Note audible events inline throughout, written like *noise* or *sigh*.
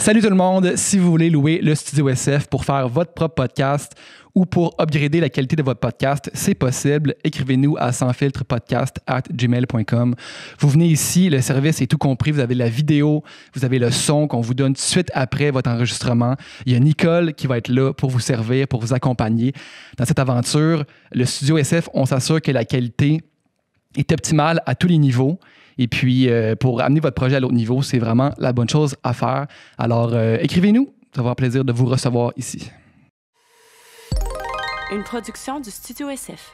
Salut tout le monde! Si vous voulez louer le Studio SF pour faire votre propre podcast ou pour upgrader la qualité de votre podcast, c'est possible. Écrivez-nous à sansfiltrepodcast@gmail.com. Vous venez ici, le service est tout compris. Vous avez la vidéo, vous avez le son qu'on vous donne de suite après votre enregistrement. Il y a Nicole qui va être là pour vous servir, pour vous accompagner dans cette aventure. Le Studio SF, on s'assure que la qualité est optimale à tous les niveaux et puis, euh, pour amener votre projet à l'autre niveau, c'est vraiment la bonne chose à faire. Alors, euh, écrivez-nous. Ça va avoir plaisir de vous recevoir ici. Une production du Studio SF.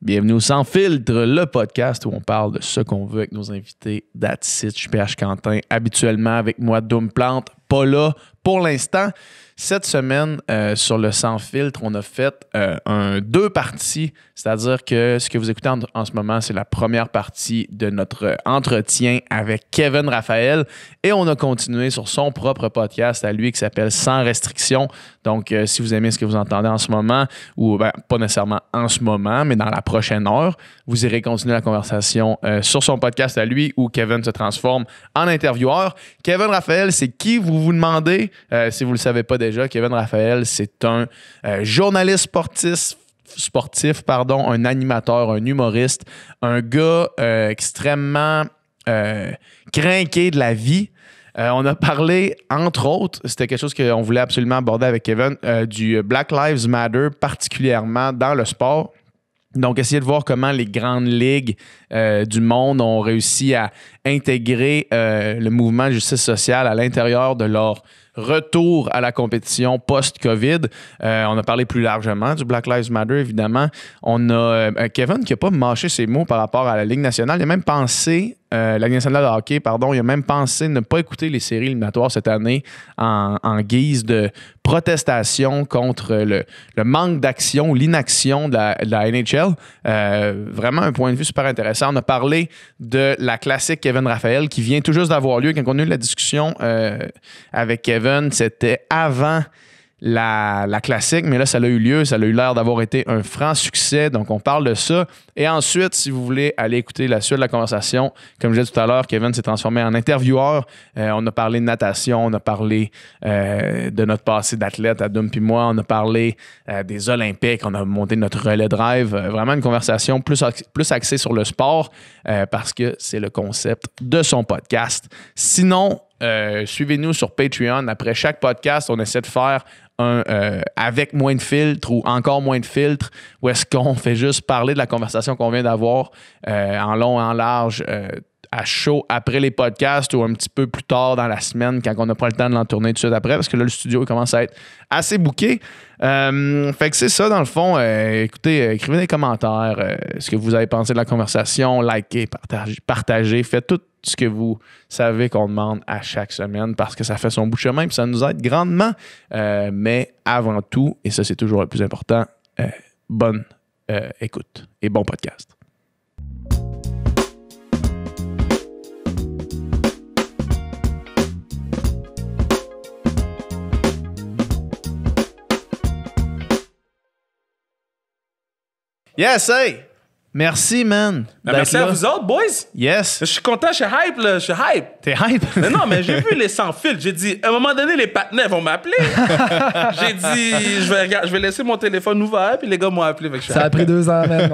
Bienvenue au Sans Filtre, le podcast où on parle de ce qu'on veut avec nos invités. That's PH Quentin, habituellement avec moi, Dome Plante, pas là pour l'instant. Cette semaine, euh, sur le Sans Filtre, on a fait un deux parties c'est-à-dire que ce que vous écoutez en, ce moment, c'est la première partie de notre entretien avec Kevin Raphaël. Et on a continué sur son propre podcast à lui qui s'appelle Sans restriction. Donc, euh, si vous aimez ce que vous entendez en ce moment, ou ben, pas nécessairement en ce moment, mais dans la prochaine heure, vous irez continuer la conversation euh, sur son podcast à lui où Kevin se transforme en intervieweur. Kevin Raphaël, c'est qui vous vous demandez? Euh, si vous ne le savez pas déjà, Kevin Raphaël, c'est un journaliste sportif sportif, pardon, un animateur, un humoriste, un gars euh, extrêmement euh, craqué de la vie. Euh, on a parlé, entre autres, c'était quelque chose qu'on voulait absolument aborder avec Kevin, du Black Lives Matter, particulièrement dans le sport. Donc, essayer de voir comment les grandes ligues du monde ont réussi à intégrer euh, le mouvement de justice sociale à l'intérieur de leur retour à la compétition post-COVID. Euh, on a parlé plus largement du Black Lives Matter, évidemment. On a euh, Kevin qui n'a pas mâché ses mots par rapport à la Ligue nationale. Il a même pensé, la Ligue nationale de hockey, pardon, il a même pensé ne pas écouter les séries éliminatoires cette année en, guise de protestation contre le, manque d'action l'inaction de la, NHL. vraiment un point de vue super intéressant. On a parlé de la classique Kevin Raphaël qui vient tout juste d'avoir lieu. Quand on a eu la discussion euh, avec Kevin, c'était avant la, la, classique, mais là, ça a eu lieu. Ça a eu l'air d'avoir été un franc succès. Donc, on parle de ça. Et ensuite, si vous voulez aller écouter la suite de la conversation, comme je disais tout à l'heure, Kevin s'est transformé en intervieweur. Euh, on a parlé de natation, on a parlé euh, de notre passé d'athlète, Adam puis moi, on a parlé euh, des Olympiques, on a monté notre relais drive. vraiment une conversation plus, plus axée sur le sport parce que c'est le concept de son podcast. Sinon, suivez-nous sur Patreon. Après chaque podcast, on essaie de faire un avec moins de filtres ou encore moins de filtres, Ou est-ce qu'on fait juste parler de la conversation qu'on vient d'avoir euh, en long, en large, euh, à chaud après les podcasts ou un petit peu plus tard dans la semaine quand on n'a pas le temps de l'en tourner tout de suite après parce que là, le studio commence à être assez bouqué. Euh, fait que c'est ça, dans le fond. écoutez, écrivez des commentaires ce que vous avez pensé de la conversation, likez, partagez, partagez, faites tout ce que vous savez qu'on demande à chaque semaine parce que ça fait son bout de chemin et ça nous aide grandement. mais avant tout, et ça c'est toujours le plus important, bonne euh, écoute et bon podcast. Yes, Merci, man. Ben, merci à vous autres, boys. Yes. Je suis content, je suis hype, là. Je suis hype. T'es hype? mais non, mais j'ai *laughs* vu les sans fil. J'ai dit, à un moment donné, les partenaires vont m'appeler. *laughs* j'ai dit, je vais, je vais laisser mon téléphone ouvert, puis les gars m'ont appelé. ça a pris deux ans, même.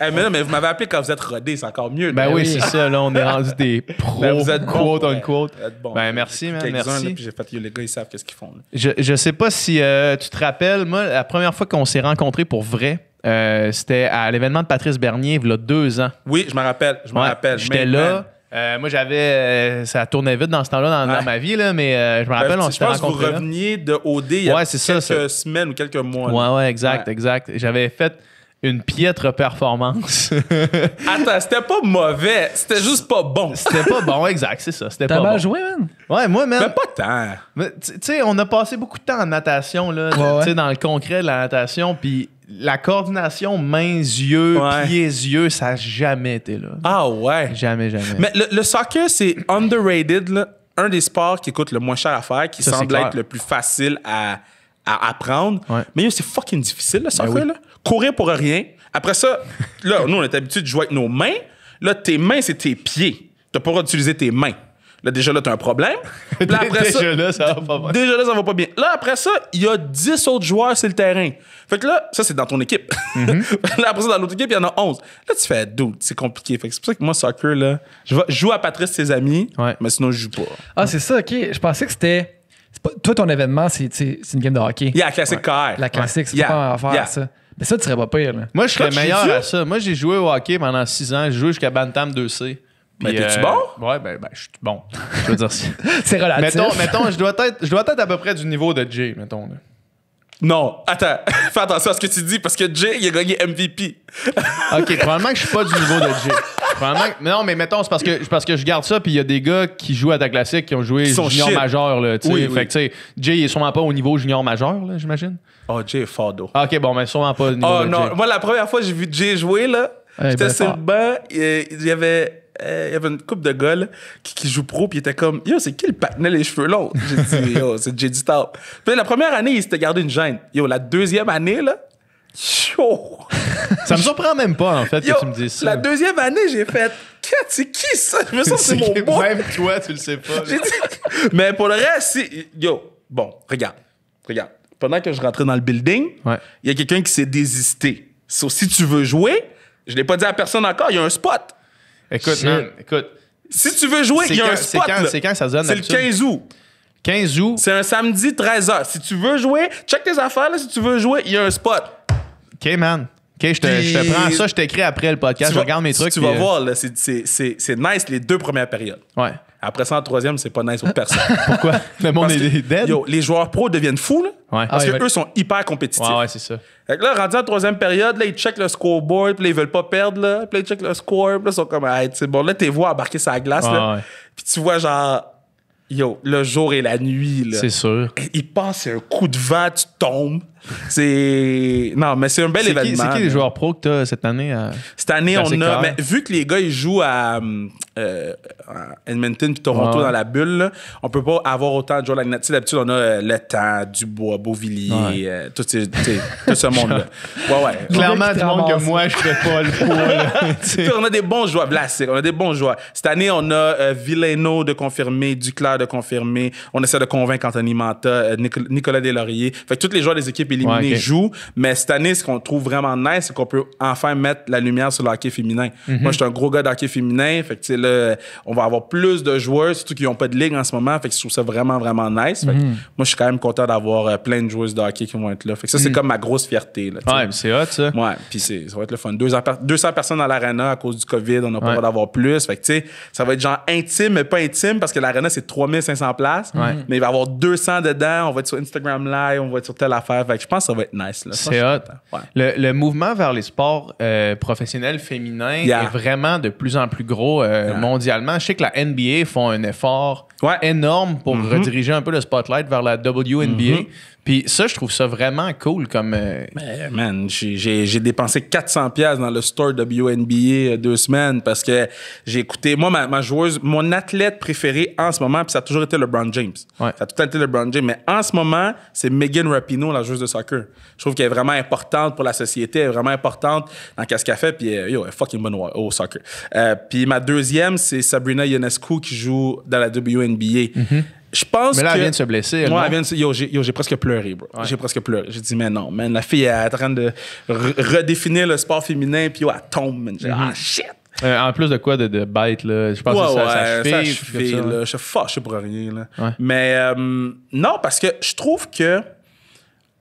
mais, non, mais vous m'avez appelé quand vous êtes rodé, c'est encore mieux. Ben oui, ben c'est ça, là. On est rendu des pros. *laughs* Ben, vous êtes quote quote. ben merci, man. Merci. j'ai fait, les gars, ils savent qu'est-ce qu'ils font. Je, je sais pas si euh, tu te rappelles, moi, la première fois qu'on s'est rencontrés pour vrai, euh, c'était à l'événement de Patrice Bernier, il y a deux ans. Oui, je me rappelle. Je me rappelle. J'étais là. Euh, moi, j'avais. Euh, ça tournait vite dans ce temps-là dans, ma vie, là, mais je me ben, rappelle, on s'était rencontrés. Je pense que vous reveniez de OD il y a quelques semaines ou quelques mois. Ouais, ouais, exact, exact. J'avais fait une piètre performance. *laughs* Attends, c'était pas mauvais, c'était juste pas bon. C'était pas bon, exact, c'est ça. C'était pas mal bon. joué, man. Ouais, moi, man. Mais pas tant. Tu sais, on a passé beaucoup de temps en natation, là, dans le concret de la natation, puis la coordination mains, yeux, pieds, yeux, ça n'a jamais été là. Ah ouais? Jamais, jamais. Mais le, soccer, c'est underrated, un des sports qui coûte le moins cher à faire, qui semble être le plus facile à, apprendre. Mais c'est fucking difficile, le ben soccer. Courir pour rien. Après ça, là, nous, on est habitué de jouer avec nos mains. Là, tes mains, c'est tes pieds. Tu droit utiliser tes mains. Là, déjà là, t'as un problème. *laughs* là, après déjà là, ça va pas bien. Déjà là, ça va pas bien. Là, après ça, il y a 10 autres joueurs sur le terrain. Fait que là, ça, c'est dans ton équipe. Mhm. *laughs* là, après ça, dans l'autre équipe, il y en a 11. Là, tu fais doute, c'est compliqué. Fait que c'est pour ça que moi, soccer, là, je, joue à Patrice, ses amis, mais sinon, je joue pas. Ah, c'est ça, OK. Je pensais que c'était. Pas... Toi, ton événement, c'est une game de hockey. Yeah, classique car. La classique, c'est pas à affaire, ça. Mais ça, tu serais pas pire. Là. Moi, je serais meilleur à ça. Moi, j'ai joué au hockey pendant 6 ans. J'ai joué jusqu'à Bantam 2C. Mais t'es-tu euh, bon? Ouais, ben, ben, je suis bon. *laughs* je veux dire, *laughs* c'est relatif. Mettons, mettons je, dois être, je dois être à peu près du niveau de Jay, mettons. Non, attends, *laughs* fais attention à ce que tu dis parce que Jay, il a gagné MVP. ok, probablement que je suis pas du niveau de Jay. probablement que, non, mais mettons, c'est parce que, parce que je garde ça, puis il y a des gars qui jouent à ta classique qui ont joué junior majeur. Là, tu oui, fait Jay, il est sûrement pas au niveau junior majeur, j'imagine. Oh, Jay est fort ah, Ok, bon, mais sûrement pas au niveau oh, de non. Jay. Moi, la première fois que j'ai vu Jay jouer, là, eh j'étais ben, sur le banc, il y avait euh, il y avait une coupe de gars qui, joue pro, puis il était comme Yo, c'est qui le patinet les cheveux longs J'ai dit *laughs* Yo, c'est JD Star. Puis la première année, il s'était gardé une gêne. Yo, la deuxième année, là, chaud! ça me surprend même pas, en fait, que tu me dis ça. La deuxième année, j'ai fait c'est qui ça Je me sens c'est mon boy. Même toi, tu le sais pas. j'ai dit, mais pour le reste, si... Yo, bon, regarde, regarde. Pendant que je rentrais dans le building, il y a quelqu'un qui s'est désisté. si tu veux jouer, je l'ai pas dit à personne encore, il y a un spot. Écoute, écoute. Si tu veux jouer, il y a un spot. C'est quand, quand, ça donne? C'est le 15 août. 15 août. C'est un samedi 13h. Si tu veux jouer, check tes affaires. Là, si tu veux jouer, il y a un spot. OK, man. OK, je te, prends ça, je t'écris après le podcast, je regarde mes trucs. Tu vas euh, voir, c'est nice les deux premières périodes. Ouais. Après ça, en troisième, c'est pas nice pour personne. *laughs* Pourquoi? Mais monde est dead. les joueurs pros deviennent fous, là, parce ah, qu'eux sont hyper compétitifs. Ouais, ouais c'est ça. Fait que là, rendu en troisième période, là, ils checkent le scoreboard, puis là, ils veulent pas perdre, là, puis ils checkent le score, puis là, ils sont comme, hey, c'est bon, là, t'es embarquées embarquer sa glace, là, puis tu vois, genre, yo, le jour et la nuit, là. C'est sûr. Ils passent un coup de vent, tu tombes. C'est. Non, mais c'est un bel événement. C'est qui les joueurs pro que tu cette année? Euh, cette année, on a. Mais vu que les gars, ils jouent à, euh, Edmonton puis Toronto dans la bulle, on peut pas avoir autant de joueurs là D'habitude, on a euh, Dubois, Beauvillier, euh, tout, tout, ce monde-là. *laughs* Ouais, ouais. Clairement, du monde que moi, je fais pas le pool. *laughs* on a des bons joueurs. Vlasic, on a des bons joueurs. Cette année, on a Villeno de confirmer, Duclair de confirmer. On essaie de convaincre Anthony Manta, Nicolas Deslauriers. Fait que tous les joueurs des équipes joue. Mais cette année, ce qu'on trouve vraiment nice, c'est qu'on peut enfin mettre la lumière sur le hockey féminin. Mhm. Moi, je suis un gros gars d'hockey féminin. Fait que, là, on va avoir plus de joueurs, surtout qui n'ont pas de ligue en ce moment. Fait que je trouve ça vraiment, vraiment nice. Mhm. Moi, je suis quand même content d'avoir euh, plein de joueuses de hockey qui vont être là. Fait que ça, c'est mhm. comme ma grosse fierté. Là, ouais, c'est hot, ça. Ouais, puis ça va être le fun. 200, personnes dans l'arena à cause du COVID. On n'a pas le droit d'avoir plus. Fait que, ça va être genre intime, mais pas intime parce que l'arena, c'est 3500 places. Mais il va y avoir 200 dedans. On va être sur Instagram Live, on va être sur telle affaire je pense que ça va être nice. C'est hot. Le, mouvement vers les sports euh, professionnels féminins est vraiment de plus en plus gros euh, mondialement. Je sais que la NBA font un effort énorme pour mm-hmm. rediriger un peu le spotlight vers la WNBA. Mm-hmm. Puis ça, je trouve ça vraiment cool comme. Euh, ben, man, j'ai dépensé 400$ dans le store WNBA euh, deux semaines parce que j'ai écouté. Moi, ma, joueuse, mon athlète préféré en ce moment, puis ça a toujours été LeBron James. Ça a toujours le été LeBron James. Mais en ce moment, c'est Megan Rapinoe, la joueuse de soccer. Je trouve qu'elle est vraiment importante pour la société, elle est vraiment importante dans ce qu'elle fait, puis euh, yo, elle fucking bonne au soccer. Euh, puis ma deuxième, c'est Sabrina Ionescu qui joue dans la WNBA. Mm-hmm je pense que. Mais là, elle vient de se blesser. Moi, elle vient de se... Yo, j'ai presque pleuré, bro. J'ai presque pleuré. J'ai dit, mais non, man, la fille, est en train de redéfinir le sport féminin, puis yo, elle tombe, man. J'ai mm-hmm. ah, shit! Euh, en plus de quoi de, de bête, là, je pense que ça, ça, je ça là. Je suis fâché pour rien. Là. Mais euh, non, parce que je trouve que,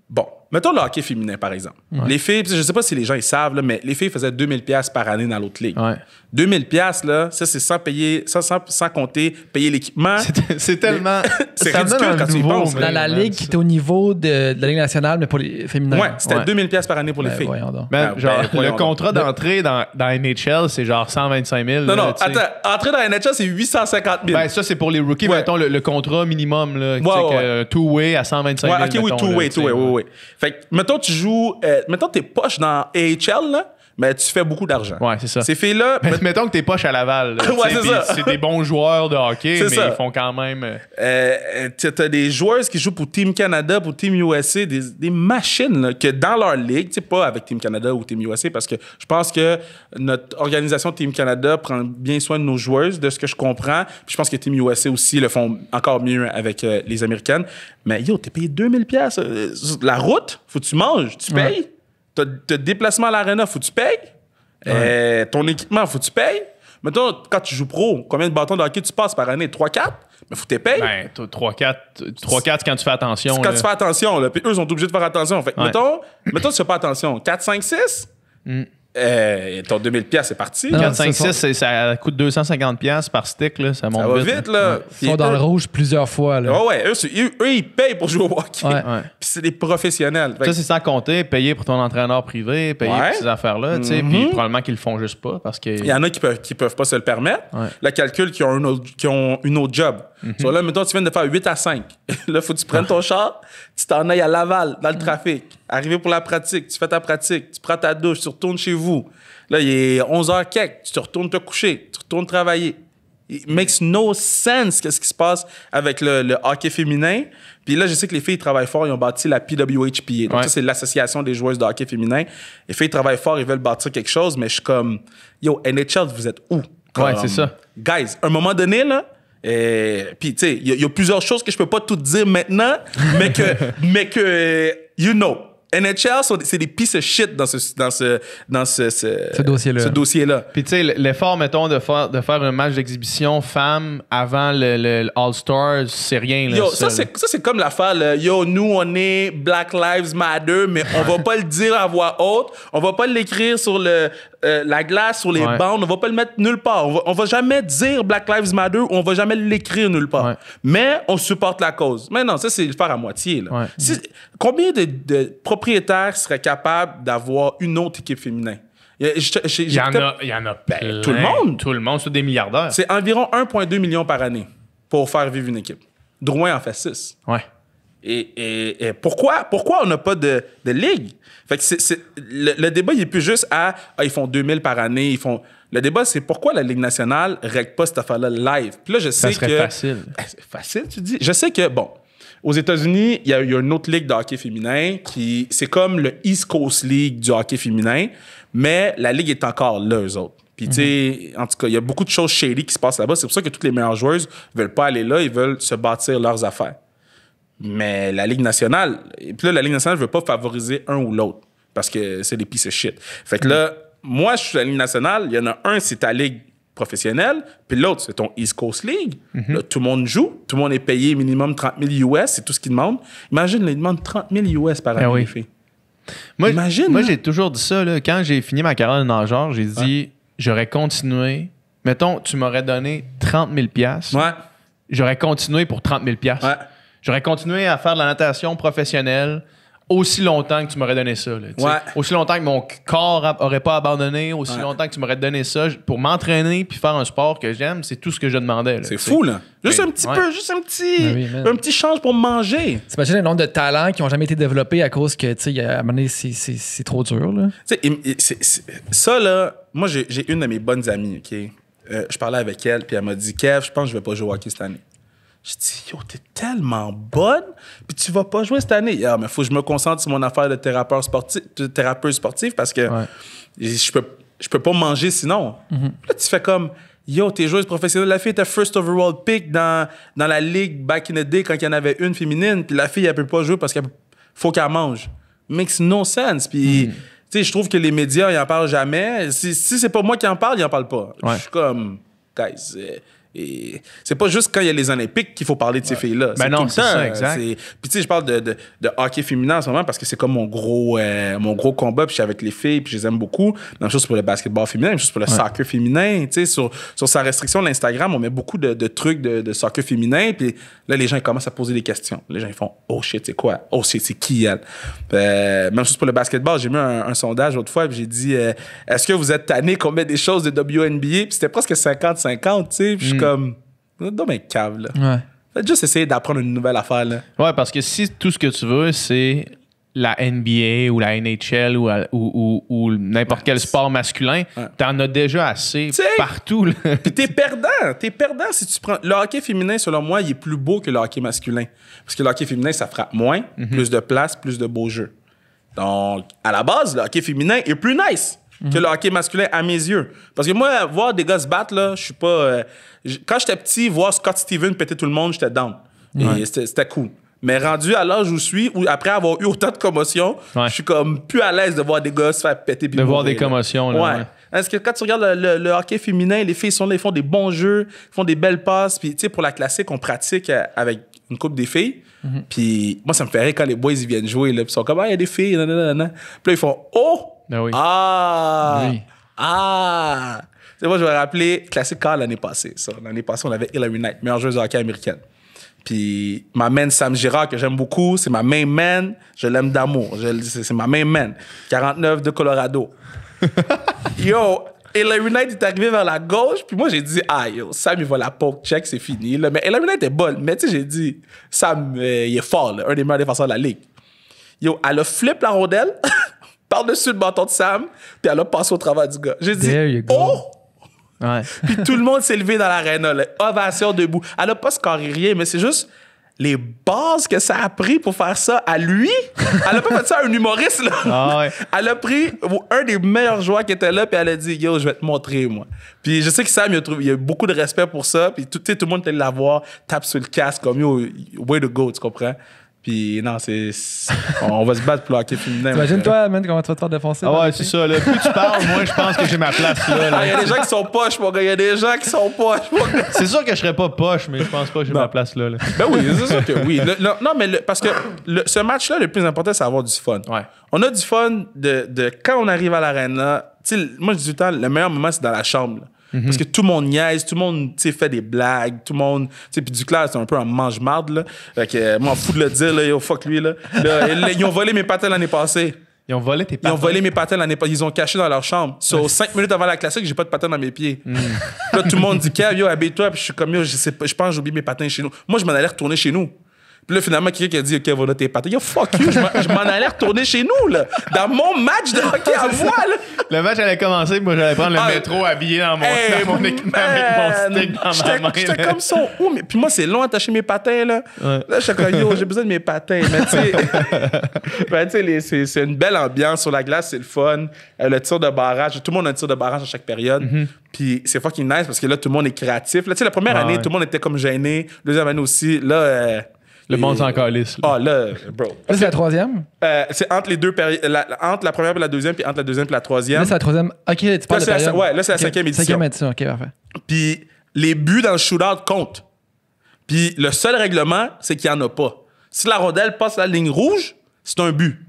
bon, Mettons le hockey féminin, par exemple. Les filles, je sais pas si les gens ils savent, là, mais les filles faisaient 2000$ par année dans l'autre ligue. Ouais. 2000$, là, ça, c'est sans payer, sans, sans, compter payer l'équipement. C'est tellement. *laughs* c'est ridicule quand tu y penses. Dans la ligue qui est au niveau de, la Ligue nationale, mais pour les féminins. Ouais, c'était ouais. 2000$ par année pour les ben, filles. Ben, ben, genre, le contrat d'entrée dans, dans NHL, c'est genre 125 000. Non, non, attends. Entrée dans NHL, c'est 850 000. ça, c'est pour les rookies. Mettons le, contrat minimum, là. Two-way à 125 000. ok, oui, two-way, two-way, oui, oui. Fait que, mettons, tu joues, euh, mettons, t'es poche dans AHL, là, mais tu fais beaucoup d'argent. Ouais, c'est ça. Ces filles-là. Mais, Mettons que t'es poche à Laval. *laughs* ouais, c'est ça. C'est des bons joueurs de hockey, mais ça. ils font quand même. Euh, euh, euh t'as des joueuses qui jouent pour Team Canada, pour Team USA, des, des machines, là, que dans leur ligue, tu sais, pas avec Team Canada ou Team USA, parce que je pense que notre organisation Team Canada prend bien soin de nos joueuses, de ce que je comprends. Puis je pense que Team USA aussi le font encore mieux avec euh, les Américaines. Mais yo, t'es payé 2000$. pièces la route, faut que tu manges, tu payes. T'as déplacement à l'arena, faut que tu payes. Euh, ton équipement, faut que tu payes. Mettons, quand tu joues pro, combien de bâtons de hockey tu passes par année? 3-4? Mais faut que tu payes. Ben, 3-4 quand tu fais attention. Quand tu fais attention, là. Puis eux sont obligés de faire attention. Fait que mettons, tu fais pas attention. 4, 5, 6? Eh, ton 2000 pièces c'est parti. 45 6 ça, coûte 250 pièces par stick là, ça monte va vite, là. Ils sont dans le rouge plusieurs fois là. Ouais, Eux, ils payent pour jouer au hockey. Ouais, Puis c'est des professionnels. Ça c'est sans compter payer pour ton entraîneur privé, payer pour ces affaires là, tu sais, puis mhm. probablement qu'ils le font juste pas parce que Il y en a qui peuvent qui peuvent pas se le permettre. la calcul qui ont une autre, ont une autre job. Mm là mettons tu viens de faire 8 à 5 là, faut que tu prennes ton ah. char, tu t'en ailles à Laval, dans le trafic. Arrivé pour la pratique, tu fais ta pratique, tu prends ta douche, tu retournes chez vous. Là, il est 11h quelque, tu te retournes te coucher, tu retournes travailler. It makes no sense qu'est-ce qui se passe avec le, hockey féminin. Puis là, je sais que les filles travaillent fort, ils ont bâti la PWHPA. Donc ça, c'est l'association des joueuses de hockey féminin. Les filles travaillent fort, ils veulent bâtir quelque chose, mais je suis comme, yo, NHL, vous êtes où? ouais, c'est ça. Guys, à un moment donné, là, et, Puis, tu sais, il y, a plusieurs choses que je peux pas tout dire maintenant, mais que, *laughs* mais que, you know. NHL, c'est des pieces shit dans ce, dans ce, dans ce, dossier-là. Puis tu sais, l'effort, mettons, de faire, de faire un match d'exhibition femme avant le, All-Star, c'est rien. yo, ça, c'est comme l'affaire, yo, nous, on est Black Lives Matter, mais on va pas le dire à voix haute, on va pas l'écrire sur le, euh, la glace, sur les bandes, on va pas le mettre nulle part. On va, va jamais dire Black Lives Matter ou on va jamais l'écrire nulle part. Mais on supporte la cause. Mais non, ça, c'est le faire à moitié. Là. Si, combien de, propriétaires seraient capables d'avoir une autre équipe féminine? Il y, en a, ben, plein. Tout le monde. Tout le monde, c'est des milliardaires. C'est environ 1,2 million par année pour faire vivre une équipe. Drouin en fait 6. Ouais. Et, pourquoi, pourquoi on n'a pas de, ligue? Fait que le, débat, il n'est plus juste à ah, ils font 2000 par année, ils font. Le débat, c'est pourquoi la Ligue nationale ne règle pas cette affaire-là live. Puis là, je sais Ça serait Facile. Eh, facile, tu dis. Je sais que, bon, aux États-Unis, il y, a une autre ligue de hockey féminin qui, c'est comme le East Coast League du hockey féminin, mais la ligue est encore là, eux autres. Puis, tu sais, mhm. en tout cas, il y a beaucoup de choses shady qui se passent là-bas. C'est pour ça que toutes les meilleures joueuses veulent pas aller là, ils veulent se bâtir leurs affaires. Mais la Ligue nationale, et puis là, la Ligue nationale veut pas favoriser un ou l'autre parce que c'est des pieces de shit. Fait que mhm. là, moi, je suis la Ligue nationale, il y en a un, c'est ta Ligue professionnel, puis l'autre, c'est ton East Coast League. Mhm. tout le monde joue, tout le monde est payé minimum 30 000 US, c'est tout ce qu'ils demandent. Imagine, ils demandent 30 000 US par eh année, Moi, moi j'ai toujours dit ça, quand j'ai fini ma carrière de nageur, j'ai dit, j'aurais continué, mettons, tu m'aurais donné 30 000 ouais. j'aurais continué pour 30 000 ouais. J'aurais continué à faire de la natation professionnelle, aussi longtemps que tu m'aurais donné ça. Aussi longtemps que mon corps n'aurait pas abandonné, aussi longtemps que tu m'aurais donné ça pour m'entraîner puis faire un sport que j'aime, c'est tout ce que je demandais. C'est fou, là. Juste un petit peu, juste un petit, ah un petit change pour manger. T'imagines le nombre de talents qui n'ont jamais été développés à cause que, tu sais, à c'est trop dur, là. ça, là, moi, j'ai une de mes bonnes amies, OK? Euh, je parlais avec elle, puis elle m'a dit, Kev, je pense que je vais pas jouer au hockey cette année. Je dis, yo, t'es tellement bonne, puis tu vas pas jouer cette année. Ah, mais faut que je me concentre sur mon affaire de thérapeute sportif, parce que je peux, je peux pas manger sinon. Mhm. Là, tu fais comme, yo, t'es joueuse professionnelle. La fille était first overall pick dans, dans la ligue back in the day quand il y en avait une féminine, puis la fille, elle peut pas jouer parce qu'il faut qu'elle mange. Makes no sense. Puis, mhm. tu sais, je trouve que les médias, ils en parlent jamais. Si, c'est pas moi qui en parle, ils en parlent pas. Je suis comme, guys eh, et c'est pas juste quand il y a les Olympiques qu'il faut parler de ces filles-là. Ben c'est Ça, exact. Puis tu sais, je parle de, hockey féminin en ce moment parce que c'est comme mon gros, euh, mon gros combat. Puis je suis avec les filles, puis je les aime beaucoup. Même chose pour le basketball féminin, même chose pour le soccer féminin. Tu sais, sur, sur sa restriction, l'Instagram, on met beaucoup de, trucs de, soccer féminin. Puis là, les gens ils commencent à poser des questions. Les gens ils font Oh shit, c'est quoi Oh shit, c'est qui elle euh, Même chose pour le basketball. J'ai mis un, sondage autrefois fois, j'ai dit euh, Est-ce que vous êtes tanné qu'on met des choses de WNBA Puis c'était presque 50-50, tu sais comme, dans mes caves, juste essayer d'apprendre une nouvelle affaire, là. Ouais, parce que si tout ce que tu veux, c'est la NBA ou la NHL ou, ou, n'importe quel sport masculin, tu t'en as déjà assez partout. Puis t'es perdant. T'es perdant si tu prends. Le hockey féminin, selon moi, il est plus beau que le hockey masculin. Parce que le hockey féminin, ça frappe moins, mhm. plus de place, plus de beaux jeux. Donc, à la base, le hockey féminin est plus nice que mhm. le hockey masculin à mes yeux. Parce que moi, voir des gars se battre, là, je suis pas. Euh, quand j'étais petit, voir Scott Steven péter tout le monde, j'étais down. c'était cool. Mais rendu à l'âge où je suis, ou après avoir eu autant de commotions, je suis comme plus à l'aise de voir des gosses faire péter. De voir des commotions. ouais. que quand tu regardes le, hockey féminin, les filles sont là, elles font des bons jeux, font des belles passes. Puis, tu sais, pour la classique, on pratique euh, avec une coupe des filles. Mm-hmm. Puis, moi, ça me fait quand les boys, ils viennent jouer. Là, ils sont comme, ah, il y a des filles, Puis là, ils font, oh! Ben ah! Ah! Tu moi, je vais rappeler Classic Car l'année passée. ça. l'année passée, on avait Hillary Knight, meilleure joueuse de hockey américaine. Puis ma main Sam Girard, que j'aime beaucoup, c'est ma main man, je l'aime d'amour. C'est ma main man. 49 de Colorado. *laughs* Yo, Hillary Knight est arrivé vers la gauche, puis moi j'ai dit, ah yo, Sam il va la poke check, c'est fini. Là. Mais Hillary Knight est bonne, mais tu sais, j'ai dit, Sam euh, il est fort, un des meilleurs défenseurs de la ligue. Yo, elle a flip la rondelle *laughs* par-dessus le bâton de Sam, puis elle a passé au travail du gars. J'ai dit, oh! *laughs* Puis tout le monde s'est levé dans l'arène, ovation debout. Elle n'a pas scoré rien, mais c'est juste les bases que ça a pris pour faire ça à lui. Elle n'a pas fait ça à un humoriste, là. Ah *laughs* elle a pris un des meilleurs joueurs qui était là, puis elle a dit, yo, je vais te montrer, moi. Puis je sais que Sam, il a, a beaucoup de respect pour ça, puis tout, le monde était la voir, tape sur le casque, comme yo, way to go, tu comprends? Puis non, c'est. On va se battre pour le hockey féminin. toi man, comment tu vas te faire défoncer. Ah ouais, c'est ça. le Plus tu parles, moins je pense que j'ai ma place là. Il ah, y a des gens qui sont poches, mon gars. Il y a des gens qui sont poches, C'est sûr que je serais pas poche, mais je pense pas que j'ai ma place là. Ben oui, c'est sûr que oui. non, mais parce que ce match-là, le plus important, c'est avoir du fun. Ouais. On a du fun de, de quand on arrive à l'arena. Tu sais, moi, je dis tout le temps, le meilleur moment, c'est dans la chambre. Mhm. Parce que tout le monde niaise, tout le monde fait des blagues, tout le monde. tu sais, Puis du clair, c'est un peu un mange-marde. Là. Fait que, euh, m'en fous de le dire, là, yo, fuck lui. Là. ils ont volé mes patins l'année passée. Ils ont volé tes patins. Ils ont volé mes patins l'année passée. Ils ont caché dans leur chambre. So, cinq minutes avant la classique, j'ai pas de patins dans mes pieds. Hmm. Là, tout le monde dit, Kev, yo, habille-toi. Puis je suis comme, yo, je, sais pas, je pense que j'ai oublié mes patins chez nous. Moi, je m'en allais retourner chez nous. Puis là, finalement, quelqu'un qui a dit, OK, voilà, t'es il Yo, fuck you, je m'en allais retourner chez nous, là, dans mon match de hockey à voile. Le match allait commencer, moi, j'allais prendre le ah, métro habillé dans mon, hey, mon équipement avec mon stick dans ma main. J'étais comme ça. Oh, mais, puis moi, c'est long à attacher mes patins, là. Ouais. j'étais comme, yo, j'ai besoin de mes patins. Mais tu sais, *laughs* ben, c'est une belle ambiance sur la glace, c'est le fun. Euh, le tir de barrage, tout le monde a un tir de barrage à chaque période. Mm-hmm. Puis c'est fucking nice parce que là, tout le monde est créatif. tu sais, la première ah année, tout le monde était comme gêné. Deuxième année aussi. Là, euh, le monde s'en calisse. Ah, là, bro. Là, c'est la troisième? Euh, c'est entre les deux périodes. entre la première et la deuxième, puis entre la deuxième et la troisième. Là, c'est la troisième. Ok, tu parles de ouais, là, c'est la cinquième édition. Cinquième édition, ok, parfait. Puis les buts dans le shootout comptent. Puis le seul règlement, c'est qu'il n'y en a pas. Si la rondelle passe la ligne rouge, c'est un but.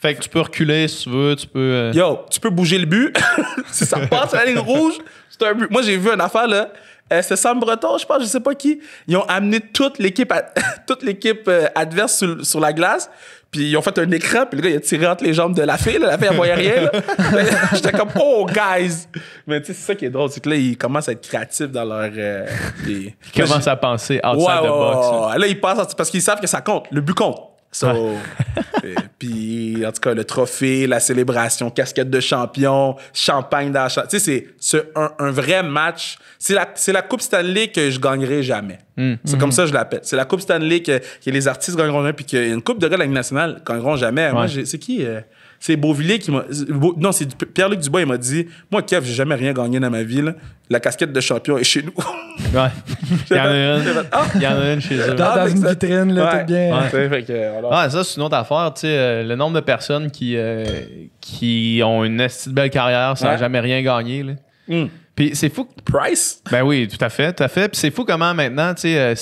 Fait que tu peux reculer si tu veux, tu peux. Euh, Yo, tu peux bouger le but. *laughs* si ça passe la ligne rouge, c'est un but. Moi, j'ai vu une affaire, là euh, c'est Sam Breton, je pense, je sais pas qui. Ils ont amené toute l'équipe, *laughs* toute l'équipe euh, adverse sur, sur, la glace. Puis ils ont fait un écran, puis le gars, il a tiré entre les jambes de la fille. La fille, elle voyait rien. *laughs* *laughs* J'étais comme, oh, guys! Mais tu sais, c'est ça qui est drôle, c'est que là, ils commencent à être créatifs dans leur. Euh, les... Ils commencent à penser outside ouais, the box. Ouais. Là. là, ils pensent, parce qu'ils savent que ça compte. Le but compte. So, *laughs* puis, en tout cas, le trophée, la célébration, casquette de champion, champagne d'achat. Tu sais, c'est un, vrai match. C'est la, la, Coupe Stanley que je gagnerai jamais. Hmm. C'est comme hmm. ça que je l'appelle. C'est la Coupe Stanley que, les artistes gagneront jamais, puis qu'une une Coupe de la Ligue nationale gagneront jamais. Moi, c'est qui... Euh, c'est Beauvillier qui m'a. non, c'est Pierre-Luc Dubois, il m'a dit Moi, Kev, j'ai jamais rien gagné dans ma vie. La casquette de champion est chez nous. ouais. *laughs* Il y en a une. Ah! Il y en a une chez eux. Ah, dans, une vitrine, là, tout bien. Ouais. ça, c'est une autre affaire. Tu sais, euh, le nombre de personnes qui, euh, qui ont une belle carrière sans jamais rien gagner. Là. Hmm. Puis c'est fou. Price? Ben oui, tout à fait, tout à fait. Puis c'est fou comment maintenant, tu sais, euh,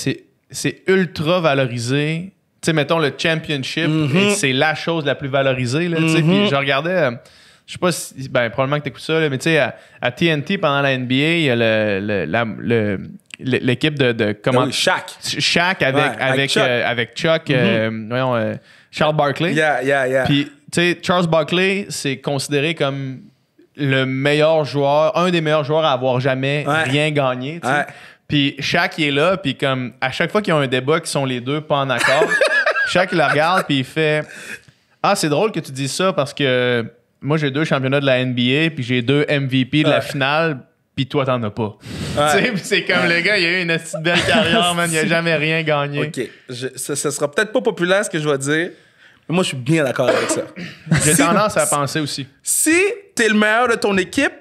c'est ultra valorisé tu sais, mettons le championship, mhm. c'est la chose la plus valorisée. Là, Puis mhm. je regardais, euh, je sais pas ben, probablement que tu écoutes ça, mais tu sais, à, TNT pendant la NBA, il y a le, l'équipe de, de comment oui, Shaq Shaq avec avec avec Chuck, euh, euh, mhm. voyons Charles Barkley puis tu sais Charles Barkley c'est considéré comme le meilleur joueur un des meilleurs joueurs à avoir jamais rien gagné ouais. Puis Shaq, il est là, puis comme à chaque fois qu'ils ont un débat, qui sont les deux pas en accord, *laughs* Shaq, il la regarde, puis il fait Ah, c'est drôle que tu dises ça parce que moi, j'ai deux championnats de la NBA, puis j'ai deux MVP de la finale, puis toi, t'en as pas. *laughs* c'est comme le gars, il a eu une petite belle carrière, man, il a *laughs* jamais rien gagné. OK. Je, ça, sera peut-être pas populaire ce que je vais dire, mais moi, je suis bien d'accord avec ça. J'ai tendance à penser aussi. Si t'es le meilleur de ton équipe,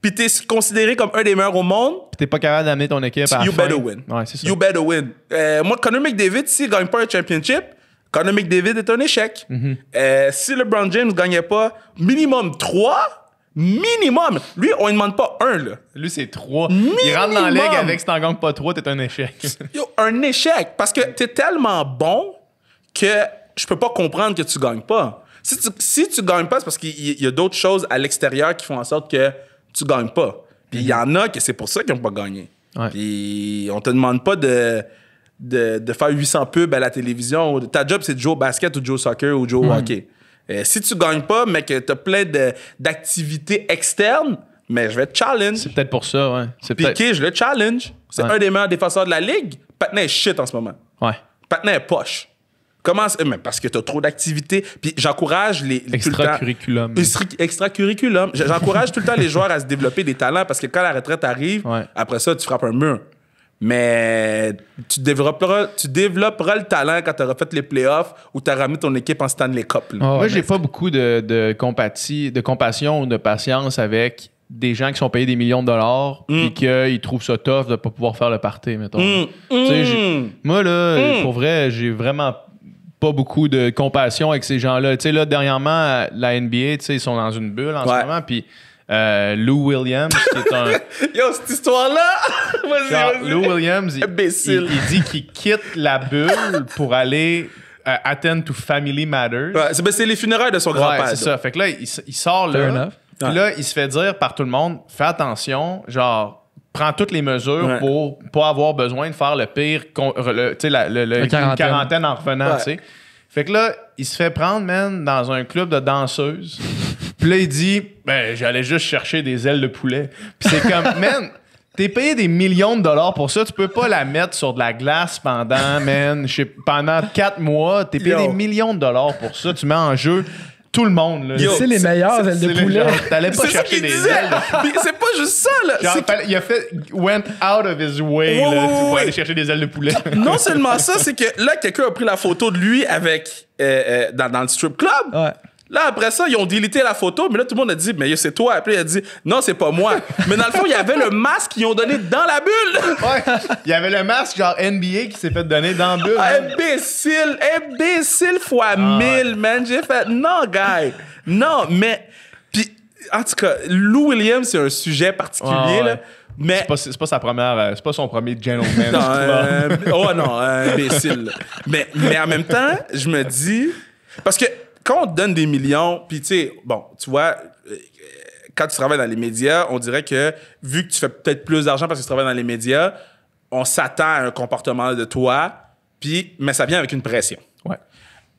puis t'es considéré comme un des meilleurs au monde. Puis t'es pas capable d'amener ton équipe à You better win. Ouais, c'est ça. You better win. Euh, moi, Conor McDavid, s'il gagne pas un championship, Conor McDavid est un échec. Mhm. Euh, si LeBron James gagnait pas minimum 3, minimum, lui, on ne demande pas un. Là. Lui, c'est 3. Il rentre dans la ligue avec si t'en gagnes pas trois, t'es un échec. *laughs* Yo, un échec. Parce que t'es tellement bon que je peux pas comprendre que tu gagnes pas. Si tu, si gagnes pas, c'est parce qu'il y a d'autres choses à l'extérieur qui font en sorte que tu gagnes pas. Puis il y en a que c'est pour ça qu'ils n'ont pas gagné. Puis on te demande pas de, de, faire 800 pubs à la télévision. Ta job, c'est de jouer au basket ou de jouer au soccer ou de jouer au hockey. Euh, si tu gagnes pas, mais que tu as plein d'activités externes, mais je vais te challenge. C'est peut-être pour ça, ouais. C'est je le challenge. C'est un des meilleurs défenseurs de la ligue. Patna est shit en ce moment. Ouais. Patna est poche. Commence ça. parce que tu as trop d'activités. Puis j'encourage les. Extracurriculum. Extracurriculum. J'encourage tout le temps les joueurs à se développer des talents parce que quand la retraite arrive, après ça, tu frappes un mur. Mais tu développeras, tu développeras le talent quand tu auras fait les playoffs ou tu auras mis ton équipe en Stanley Cup. Oh, Moi, j'ai pas beaucoup de, de, de compassion ou de patience avec des gens qui sont payés des millions de dollars et mm. qu'ils trouvent ça tough de pas pouvoir faire le party, mettons. Mm. Mm. Moi, là, pour vrai, j'ai vraiment pas beaucoup de compassion avec ces gens-là. Tu sais, là, dernièrement, la NBA, tu sais, ils sont dans une bulle en ce moment, puis euh, Lou Williams, qui est un... *laughs* Yo, cette histoire-là! *laughs* Lou Williams, il, dit qu'il quitte la bulle pour aller à euh, attend to Family Matters. Ben, c'est, les funérailles de son grand-père. c'est ça. Fait que là, il, sort là. Puis là, il se fait dire par tout le monde, fais attention, genre, prend toutes les mesures pour pas avoir besoin de faire le pire, le, la, quarantaine. en revenant. Fait que là, il se fait prendre, man, dans un club de danseuses. *laughs* Puis là, il dit, ben, j'allais juste chercher des ailes de poulet. Puis c'est comme, *laughs* man, T'es payé des millions de dollars pour ça. Tu peux pas la mettre sur de la glace pendant, man, pendant quatre mois. T'es payé des millions de dollars pour ça. Tu mets en jeu tout le monde. Là. c'est les meilleurs ailes de poulet. T'allais pas chercher des ailes. c'est pas juste ça. Là. il a fait went out of his way là, pour aller chercher des ailes de poulet. *laughs* non seulement ça, c'est que là, quelqu'un a pris la photo de lui avec euh, euh, dans, dans, le strip club. Ouais. Là, après ça, ils ont délité la photo, mais là, tout le monde a dit, mais c'est toi. Après, il a dit, non, c'est pas moi. mais dans le fond, il y avait le masque qu'ils ont donné dans la bulle. ouais. Il y avait le masque, genre NBA, qui s'est fait donner dans la bulle. imbécile, imbécile fois ah, mille, man. J'ai fait, non, guy. Non, mais. Puis, en tout cas, Lou Williams, c'est un sujet particulier, ah, là. Mais... C'est pas, pas, sa première, euh, c'est pas son premier gentleman. non, euh, oh non, euh, imbécile. mais, mais en même temps, je me dis. Parce que quand on te donne des millions, puis tu sais, bon, tu vois, euh, quand tu travailles dans les médias, on dirait que vu que tu fais peut-être plus d'argent parce que tu travailles dans les médias, on s'attend à un comportement de toi, puis, mais ça vient avec une pression. Ouais.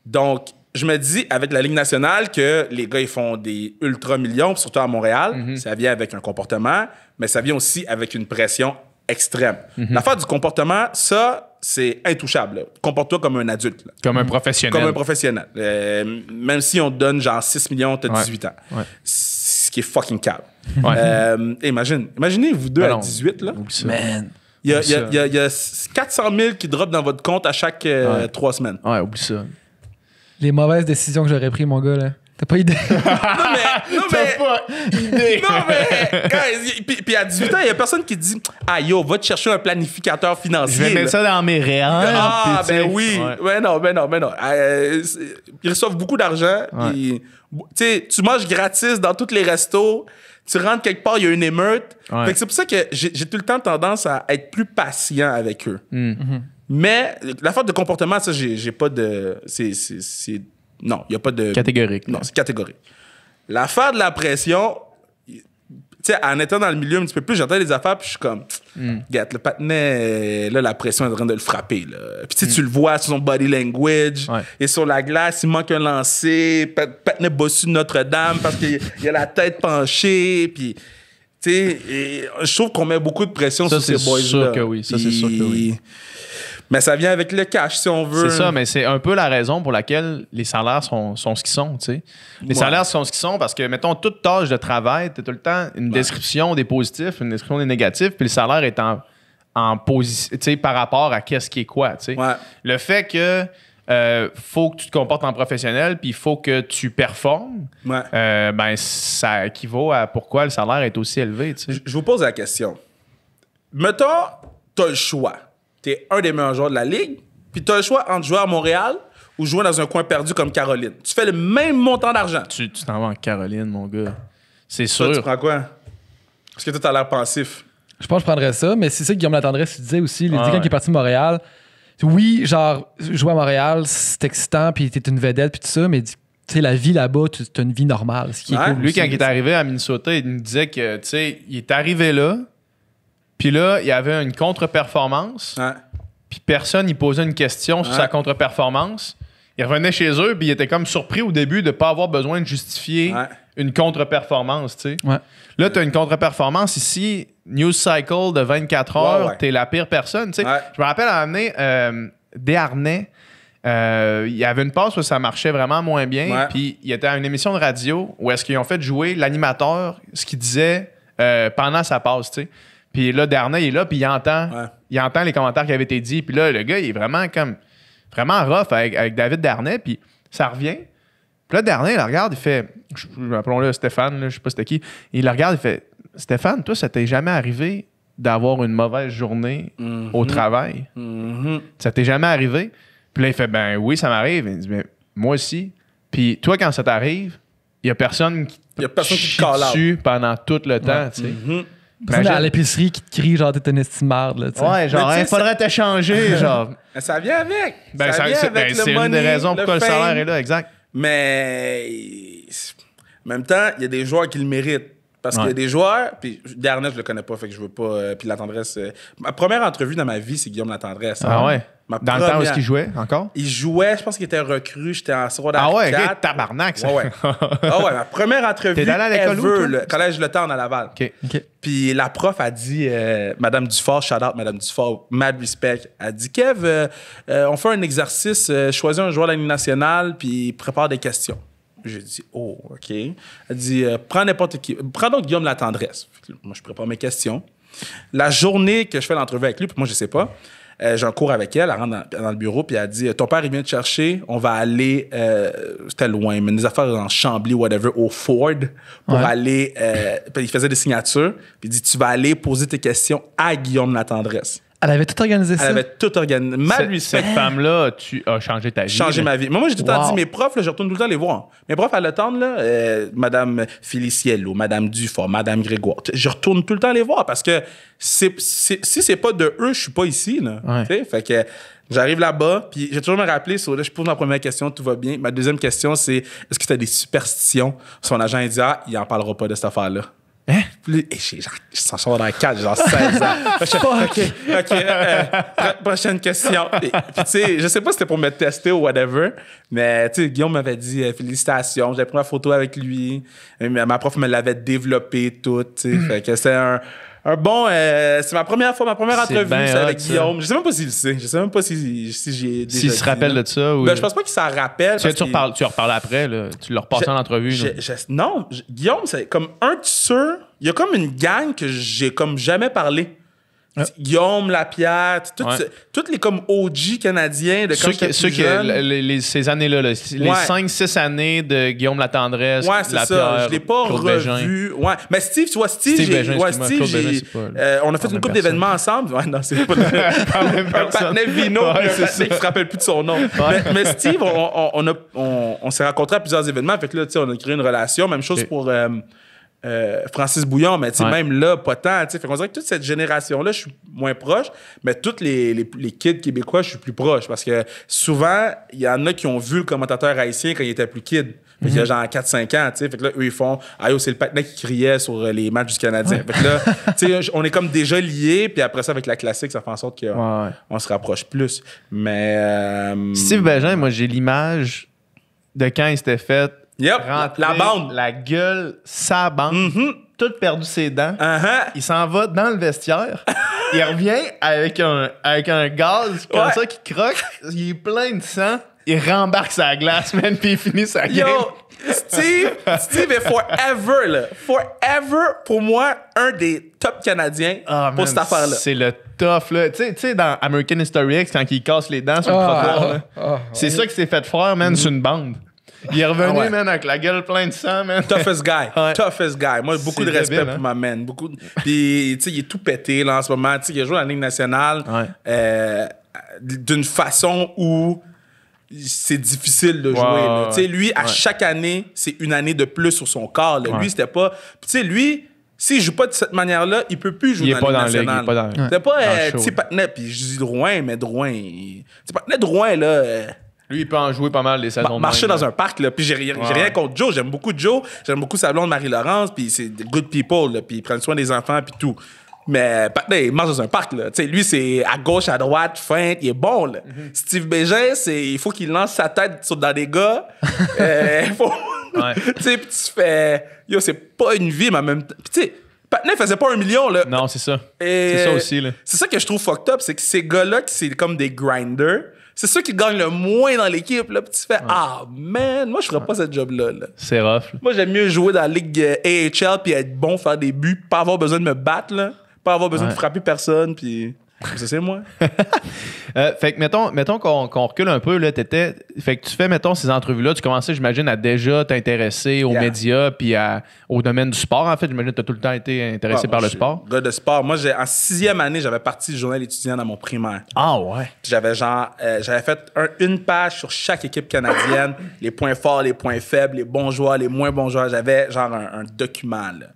Donc, je me dis, avec la Ligue nationale, que les gars, ils font des ultra millions, surtout à Montréal. Mhm. Ça vient avec un comportement, mais ça vient aussi avec une pression extrême. La mhm. L'affaire du comportement, ça, c'est intouchable. Comporte-toi comme un adulte. Comme un professionnel. Comme un professionnel. Euh, même si on te donne genre 6 millions, t'as 18 ans. Ce qui est fucking calme. Euh, imagine. Imaginez vous deux ben à 18, là. Man. Il y, a, il, y a, 400 000 qui drop dans votre compte à chaque 3 euh, semaines. Ouais, oublie ça. Les mauvaises décisions que j'aurais prises, mon gars, là. T'as pas idée? *laughs* non, mais. Non, mais. pas idée. non, mais. puis, à 18 ans, il y a personne qui dit Ah, yo, va te chercher un planificateur financier. Je vais mettre ça dans mes rêves. Ah, ben oui. Ouais. Mais non, mais ben non, mais ben non. Euh, ils reçoivent beaucoup d'argent. Tu Tu tu manges gratis dans tous les restos. Tu rentres quelque part, il y a une émeute. c'est pour ça que j'ai tout le temps tendance à être plus patient avec eux. Mm. Mais la faute de comportement, ça, j'ai pas de. C'est non, il n'y a pas de. Catégorique. Non, c'est catégorique. L'affaire de la pression, tu sais, en étant dans le milieu un petit peu plus, j'entends les affaires, puis je suis comme, mm. gars, le patinet, là, la pression est en train de le frapper. Là. Puis tu mm. le vois sur son body language, et sur la glace, il manque un lancer, patinet bossu Notre-Dame parce qu'il a la tête penchée, puis. Tu sais, je trouve qu'on met beaucoup de pression sur ces boys-là. Ça, c'est sûr que oui. Ça, c'est sûr que oui. Mais ça vient avec le cash, si on veut. C'est ça, mais c'est un peu la raison pour laquelle les salaires sont, ce qu'ils sont. Les salaires sont ce qu'ils sont parce que, mettons, toute tâche de travail, tu as tout le temps une description des positifs, une description des négatifs, puis le salaire est en, position, par rapport à qu'est-ce qui est quoi. Le fait que. Euh, faut que tu te comportes en professionnel, puis il faut que tu performes, euh, ben, ça équivaut à pourquoi le salaire est aussi élevé. Je vous pose la question. Mettons, tu as le choix t'es un des meilleurs joueurs de la ligue, puis t'as le choix entre jouer à Montréal ou jouer dans un coin perdu comme Caroline. Tu fais le même montant d'argent. Tu t'en vas en Caroline, mon gars. C'est sûr. tu prends quoi? Parce que toi, t'as l'air pensif. Je pense que je prendrais ça, mais c'est ça que Guillaume tu disait aussi. Il ah, dit quand il est parti de Montréal, oui, genre, jouer à Montréal, c'est excitant, puis t'es une vedette, puis tout ça, mais tu sais, la vie là-bas, t'as une vie normale. Ce qui est lui, quand il est arrivé à Minnesota, il nous disait que, tu sais, il est arrivé là, puis là, il y avait une contre-performance. Puis personne n'y posait une question sur sa contre-performance. Il revenait chez eux, puis il était comme surpris au début de ne pas avoir besoin de justifier une contre-performance. Tu Là, tu as une contre-performance ici, news cycle de 24 heures, tu es la pire personne. Je me rappelle à amener euh, Desharnais. Euh, il y avait une passe où ça marchait vraiment moins bien. Puis il était à une émission de radio où est-ce qu'ils ont fait jouer l'animateur, ce qu'il disait euh, pendant sa passe. Puis là, Darnay est là, puis il entend, il entend les commentaires qui avaient été dit Puis là, le gars, il est vraiment comme vraiment rough avec, David Darnay, puis ça revient. Puis là, Darnay, il regarde, il fait, appelons-le Stéphane, là, je sais pas c'était qui, il le regarde, il fait, Stéphane, toi, ça t'est jamais arrivé d'avoir une mauvaise journée mm-hmm. au travail? Mm-hmm. Ça t'est jamais arrivé? Puis là, il fait, ben oui, ça m'arrive. Il dit, mais ben, moi aussi. Puis toi, quand ça t'arrive, il y a personne qui y a personne qui te dessus pendant tout le temps, tu sais. Mm-hmm. Personne à l'épicerie qui te crie genre t'es une estimarde là. Ouais, genre il faudrait t'échanger te *laughs* changer genre. ça vient avec. Ben, ben, c'est une des raisons pourquoi le, le salaire est là, exact. Mais en même temps, il y a des joueurs qui le méritent. Parce que qu'il y a des joueurs, puis Dernier je le connais pas, fait que je veux pas. Euh, puis la tendresse. Euh, ma première entrevue dans ma vie, c'est Guillaume Latendresse. Ah hein. ouais? dans le temps où est-ce qu'il jouait encore? Il jouait, je pense qu'il était recru, j'étais en secondaire. Ah ouais, tabarnak, ça. ah ouais, ma première entrevue. T'es à l'école le collège Le Temps à Laval. OK. Puis la prof a dit, euh, Madame Dufort, shout out Madame Dufort, mad respect, a dit Kev, on fait un exercice, choisis un joueur de la Ligue nationale, puis prépare des questions. J'ai dit, oh, OK. Elle dit, prend euh, prends n'importe qui. Prends donc Guillaume la tendresse. Moi, je prépare mes questions. La journée que je fais l'entrevue avec lui, puis moi, je sais pas, j'en euh, j'ai un cours avec elle, elle rentre dans, le bureau, puis elle dit, euh, ton père, il vient te chercher, on va aller, c'était loin, mais des affaires en Chambly, whatever, au Ford, pour aller, puis il faisait des signatures, puis il dit, tu vas aller poser tes questions à Guillaume la tendresse. Elle avait tout organisé ça. Elle avait tout organisé. Mal Cette femme-là, tu as changé ta vie. Changé ma vie. Moi, moi j'ai tout le temps dit, mes profs, je retourne tout le temps les voir. Mes profs, à l'attendre, là, euh, Madame Feliciello, Madame Dufort, Madame Grégoire, je retourne tout le temps les voir parce que c'est, si c'est pas de eux, je suis pas ici. Là, ouais. Fait que j'arrive là-bas, puis j'ai toujours me rappelé, sur je pose ma première question, tout va bien. Ma deuxième question, c'est est-ce que c'était des superstitions? Son agent, il dit, ah, il en parlera pas de cette affaire-là. Puis j'en sors dans 4, genre 16 ans. *laughs* OK, OK, euh, prochaine question. tu sais, je sais pas si c'était pour me tester ou whatever, mais tu sais, Guillaume m'avait dit euh, félicitations. J'avais pris ma photo avec lui. ma prof me l'avait développé toute, tu sais. Mm. Fait que c'est un bon, euh, c'est ma première fois, ma première entrevue avec Guillaume. Je sais même pas s'il le sait. Je sais même pas si, si j'ai S'il se rappelle de ça ou. Ben, je pense pas qu'il s'en rappelle. Tu, parce tu, reparles, après, Tu le repasses en entrevue. non, Guillaume, c'est comme un de Il y a comme une gang que j'ai comme jamais parlé. Euh. Guillaume Lapierre, tous toutes les comme OG canadiens de quand qui, ceux jeune. ces années-là, les 5-6 années de Guillaume Latendresse. Ouais, c'est ça. Je l'ai pas Claude revu. Ouais. Mais Steve, tu vois, Steve, euh, on a fait une couple d'événements ensemble. Ouais, non, c'est pas même un partenaire vino, un me rappelle plus de son nom. Mais, Steve, on, s'est rencontrés à plusieurs événements. Fait que là, on a créé une relation. Même chose pour. Euh, euh, Francis Bouillon, mais même là, pas tant. Fait on dirait que toute cette génération-là, je suis moins proche, mais tous les, les, kids québécois, je suis plus proche. Parce que souvent, il y en a qui ont vu le commentateur haïtien quand il était plus kid. il y a mhm. genre 4-5 ans, tu sais. Fait que là, eux, ils font Ah, c'est le patinet qui criait sur euh, les matchs du Canadien. Fait que là, tu sais, on est comme déjà liés, puis après ça, avec la classique, ça fait en sorte qu'on on se rapproche plus. Mais. si euh, Steve Bégin, moi, j'ai l'image de quand il s'était fait Yep, la bande. La gueule, sa bande. Mm-hmm. Tout perdu ses dents. Uh-huh. Il s'en va dans le vestiaire. *laughs* il revient avec un, avec un gaz comme ça qui croque. Il est plein de sang. Il rembarque sa glace, *laughs* man, puis il finit sa Yo, Steve, Steve est forever, là. Forever, pour moi, un des top Canadiens ah, pour cette affaire-là. C'est le tough, là. Tu sais, dans American History X, quand il casse les dents sur le oh, c'est ça qui s'est fait faire, man, mm sur une bande. Il est revenu, même, ah man, avec la gueule pleine de sang, man. Toughest guy. *laughs* Toughest guy. Moi, beaucoup de respect pour hein. ma man. Beaucoup Puis, tu sais, il est tout pété, là, en ce moment. Tu sais, il a joué la Ligue nationale euh, d'une façon où c'est difficile de jouer. tu sais, lui, à chaque année, c'est une année de plus sur son corps. Lui, c'était pas... Tu sais, lui... S'il joue pas de cette manière-là, il peut plus jouer il est nationale. Ligue, il est pas dans C'est pas, euh, tu sais, puis je dis Drouin, mais Drouin... Tu sais, Drouin, là... Euh, lui, il peut en jouer pas mal les saisons. Bah, marcher dans un parc, là. Puis j'ai rien, contre Joe. J'aime beaucoup Joe. J'aime beaucoup sa blonde Marie-Laurence. Puis c'est good people, là. Puis ils prennent soin des enfants, puis tout. Mais il marche dans un parc, là. lui, c'est à gauche, à droite, fin. il est bon, mhm. Steve Bégin, c'est, il faut qu'il lance sa tête sur, dans des gars. *laughs* euh, faut... *laughs* tu fais... Yo, c'est pas une vie, mais en même temps... tu sais, faisait pas un million, là. Non, c'est ça. C'est ça aussi, là. C'est ça que je trouve fucked up, c'est que ces gars-là, c'est comme des grinders c'est ceux qui gagnent le moins dans l'équipe. Là, puis tu fais Ah, man, moi, je ferais pas ce job-là. c'est rough. Moi, j'aime mieux jouer dans la ligue euh, AHL puis être bon, faire des buts, pas avoir besoin de me battre, pas avoir besoin de frapper personne. Puis... Ça, c'est moi. *laughs* Euh, fait que, mettons, mettons qu'on recule un peu, là, t'étais. Fait que tu fais, mettons, ces entrevues-là, tu commençais, j'imagine, à déjà t'intéresser aux médias puis au domaine du sport, en fait. J'imagine que tu as tout le temps été intéressé ah, par le sport. de sport. Moi, en sixième année, j'avais parti du journal étudiant dans mon primaire. Ah ouais. J'avais genre. Euh, j'avais fait une page sur chaque équipe canadienne, les points forts, les points faibles, les bons joueurs, les moins bons joueurs. J'avais genre un, un document, là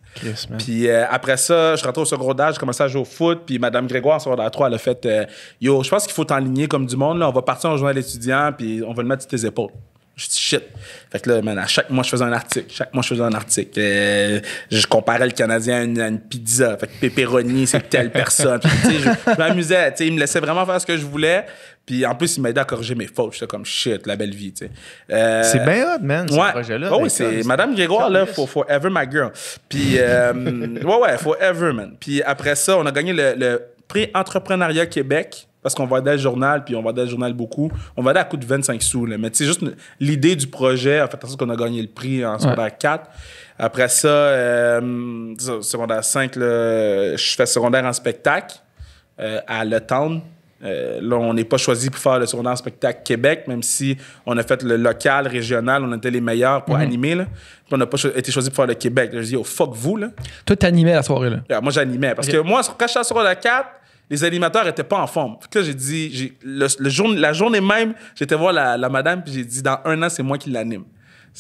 puis euh, après ça, je rentrais au secondaire, je commençais à jouer au foot. Puis Madame Grégoire, sur la 3, elle a fait euh, Yo, je pense qu'il faut t'enligner comme du monde. Là. On va partir en journal étudiant, puis on va le mettre sur tes épaules. Je dis shit. Fait que là, man, à chaque mois, je faisais un article. Chaque mois, je faisais un article. Euh, je comparais le Canadien à une, pizza. Fait que pepperoni, c'est telle personne. je, m'amusais. il me laissait vraiment faire ce que je voulais. Puis en plus, il m'aidait à corriger mes fautes. J'étais comme shit, la belle vie, euh, c'est bien hot, man, ce ouais. projet-là. Oh oui, c'est Madame Grégoire, là, for, Forever My Girl. Puis, euh, *laughs* ouais, ouais, Forever, man. Puis après ça, on a gagné le, le prix Entrepreneuriat Québec parce qu'on voit le journal, puis on voit le journal beaucoup. On vendait à coût de 25 sous. Là. Mais c'est juste l'idée du projet, en fait, on qu'on a gagné le prix en secondaire 4. Après ça, euh, secondaire 5, je fais secondaire en spectacle euh, à Le Town. Euh, là, on n'est pas choisi pour faire le secondaire en spectacle Québec, même si on a fait le local, régional, on était les meilleurs pour mhm. animer. Là. on n'a pas été choisi pour faire le Québec. je dis, oh fuck vous. Là. Toi, t'animais la soirée. là. Ah, moi, j'animais. Parce que moi, quand je suis à secondaire 4, les animateurs étaient pas en forme. que là, j'ai dit, le, jour, la journée même, j'étais voir la, madame, puis j'ai dit, dans un an, c'est moi qui l'anime.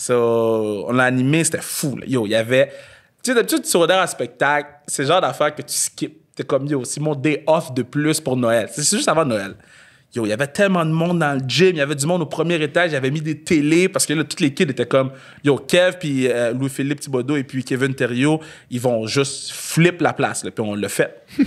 on l'a animé, c'était fou. Yo, il y avait. Tu sais, d'habitude, tu regardes un spectacle, c'est le genre d'affaire que tu skips. es comme, yo, c'est mon day off de plus pour Noël. C'est juste avant Noël. Yo, il y avait tellement de monde dans le gym, il y avait du monde au premier étage, il y avait mis des télés parce que là, toutes les kids étaient comme Yo, Kev, puis euh, Louis-Philippe Thibodeau et puis Kevin Thériault, ils vont juste flipper la place, puis on le fait. *laughs* tu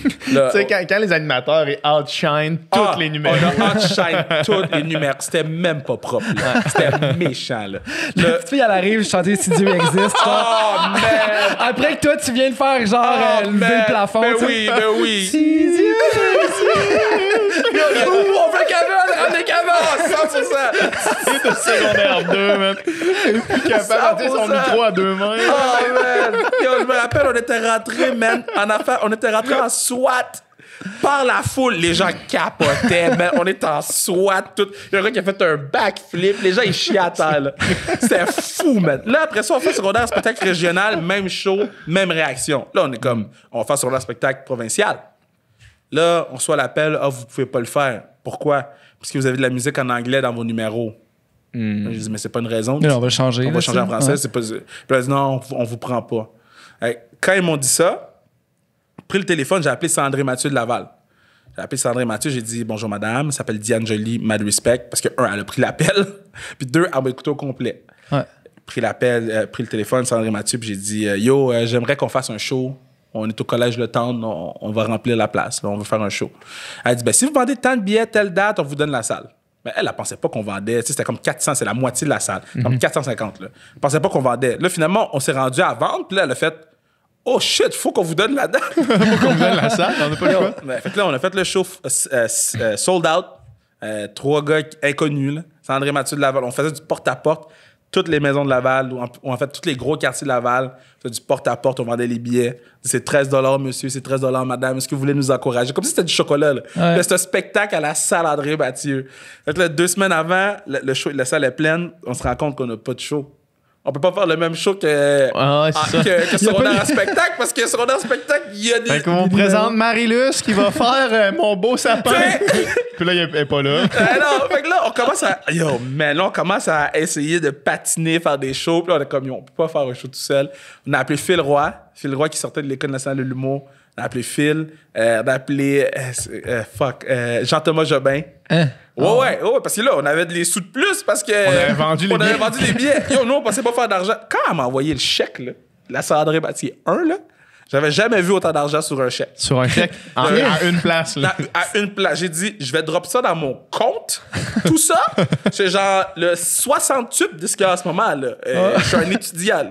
sais, quand, les animateurs ils outshine ah, tous les numéros. On outshine *laughs* toutes les numéros. C'était même pas propre, C'était méchant, là. La petite fille, elle arrive, je chantais si Dieu existe. Oh, man! Après que toi, tu viens de faire genre oh, euh, lever le plafond. Mais ben oui, mais ben oui. Si Dieu on fait cabane, est cabane, 100%. C'est de secondaire 2, man. Plus capable de son micro à deux mains. Oh, man. je me rappelle, on était rentrés, man, en affaire, on était rentrés en SWAT. Par la foule, les gens capotaient, man. On était en SWAT, tout. Il y a un gars qui a fait un backflip. Les gens, ils chient à fou, man. Là, après ça, on fait secondaire spectacle régional, même show, même réaction. Là, on est comme, on fait secondaire spectacle provincial. Là, on reçoit l'appel, ah, vous pouvez pas le faire. Pourquoi? Parce que vous avez de la musique en anglais dans vos numéros. Hmm. Je dis, mais c'est pas une raison. on va changer. On va changer en français. pas... non, on, ne vous prend pas. Quand ils m'ont dit ça, pris le téléphone, j'ai appelé Sandré Mathieu de Laval. J'ai appelé Sandré Mathieu, j'ai dit bonjour madame, s'appelle Diane Jolie, mad respect, parce que un, elle a pris l'appel, *laughs* puis deux, elle m'a écouté au complet. Ouais. Pris l'appel, euh, pris le téléphone, Sandré Mathieu, puis j'ai dit euh, yo, euh, j'aimerais qu'on fasse un show on est au collège Le temps, on, va remplir la place, on veut faire un show. Elle dit, ben, si vous vendez tant de billets, telle date, on vous donne la salle. Ben, elle, ne pensait pas qu'on vendait. C'était comme 400, c'est la moitié de la salle. donc mhm. 450, là. Elle pensait pas qu'on vendait. Là, finalement, on s'est rendu à vendre, puis là, elle a fait, oh shit, faut qu'on vous donne la date. *laughs* faut qu'on vous la salle, on n'a pas le ben, on a fait le show euh, euh, euh, sold out. trois gars inconnus, là. André Mathieu de Laval. On faisait du porte-à-porte. porte à porte toutes les maisons de Laval, ou en, fait tous les gros quartiers de Laval, c'est du porte-à-porte, on vendait les billets. C'est 13 monsieur, c'est 13 madame, est-ce que vous voulez nous encourager? Comme si c'était du chocolat. là. C'est un spectacle à la salle André deux semaines avant, le, show, la salle est pleine, on se rend compte qu'on n'a pas de show on peut pas faire le même show que, ah, ah, que, que *laughs* en spectacle parce que secondaire en spectacle, il y a des. Fait qu'on présente marie qui va faire euh, mon beau sapin. *laughs* Puis là, il n'est pas là. *laughs* Ben non, fait que là, on commence à. Yo, man, là, on commence à essayer de patiner, faire des shows. Puis là, on est comme, on peut pas faire un show tout seul. On a appelé Phil Roy. Phil Roy qui sortait de l'École nationale de l'humour d'appeler Phil, euh, d'appeler euh, euh fuck euh, Jean-Thomas Jobin. Hein? Ouais, ah. ouais, ouais, parce que là, on avait des sous de plus parce que. On avait vendu des *laughs* billets. *laughs* nous, on pensait pas faire d'argent. Quand elle m'a envoyé le chèque, là, la Sandrine Bâtier 1, là, j'avais jamais vu autant d'argent sur un chèque. Sur un chèque? *laughs* à, une place, là. À, une place. J'ai dit, je vais drop ça dans mon compte. Tout ça, c'est genre le 60 tubes de ce qu'il y a en ce moment, là. Euh, ah. Je suis un étudiant,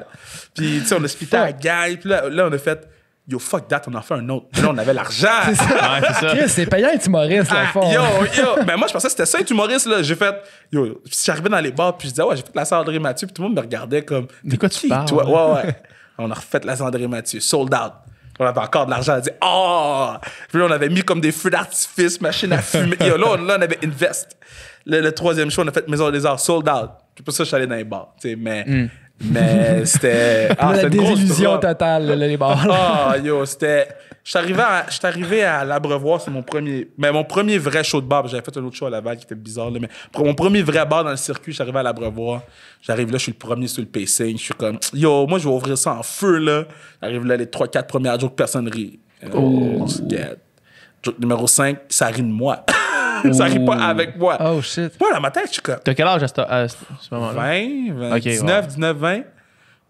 Puis, tu sais, on a splitté à la Puis là, là, on a fait Yo, fuck that, on en fait un autre. Là, on avait l'argent. *laughs* c'est ça. Ouais, c'est ça. c'est payant un humoriste, là, ah, fond. Yo, hein. yo. mais ben, moi, je pensais que c'était ça, tu humoriste, là. J'ai fait. Yo, j'arrivais dans les bars, puis je disais, ouais, j'ai fait la Sandrine Mathieu, puis tout le monde me regardait comme. T'es quoi tu parles? Ouais, ouais. on a refait la Sandrine Mathieu, sold out. On avait encore de l'argent à dit, oh! Puis là, on avait mis comme des feux d'artifice, machine à fumer. yo, là, on, avait invest. Le, le, troisième show, on a fait Maison des Arts, sold out. Puis pour ça, je suis allé dans les bars, tu sais, mais. Mm. Mais *laughs* c'était. Ah, la désillusion totale, là, les bars. Ah, yo, c'était. Je suis arrivé à, l'abreuvoir, c'est mon premier. Mais mon premier vrai show de bar, j'avais fait un autre show à Laval qui était bizarre, là, mais mon premier vrai bar dans le circuit, je suis arrivé à l'abreuvoir. J'arrive là, je suis le premier sur le pacing. Je suis comme, yo, moi, je vais ouvrir ça en feu, là. J'arrive là, les 3-4 premières jokes, personne rit. Oh. Euh, Joke numéro 5, ça rit de moi. *laughs* *laughs* ça arrive pas avec moi. Oh shit. Moi, dans ma tête, je suis comme. T'as quel âge à ce, moment-là? 20, 20 19, 19, 20. Puis là,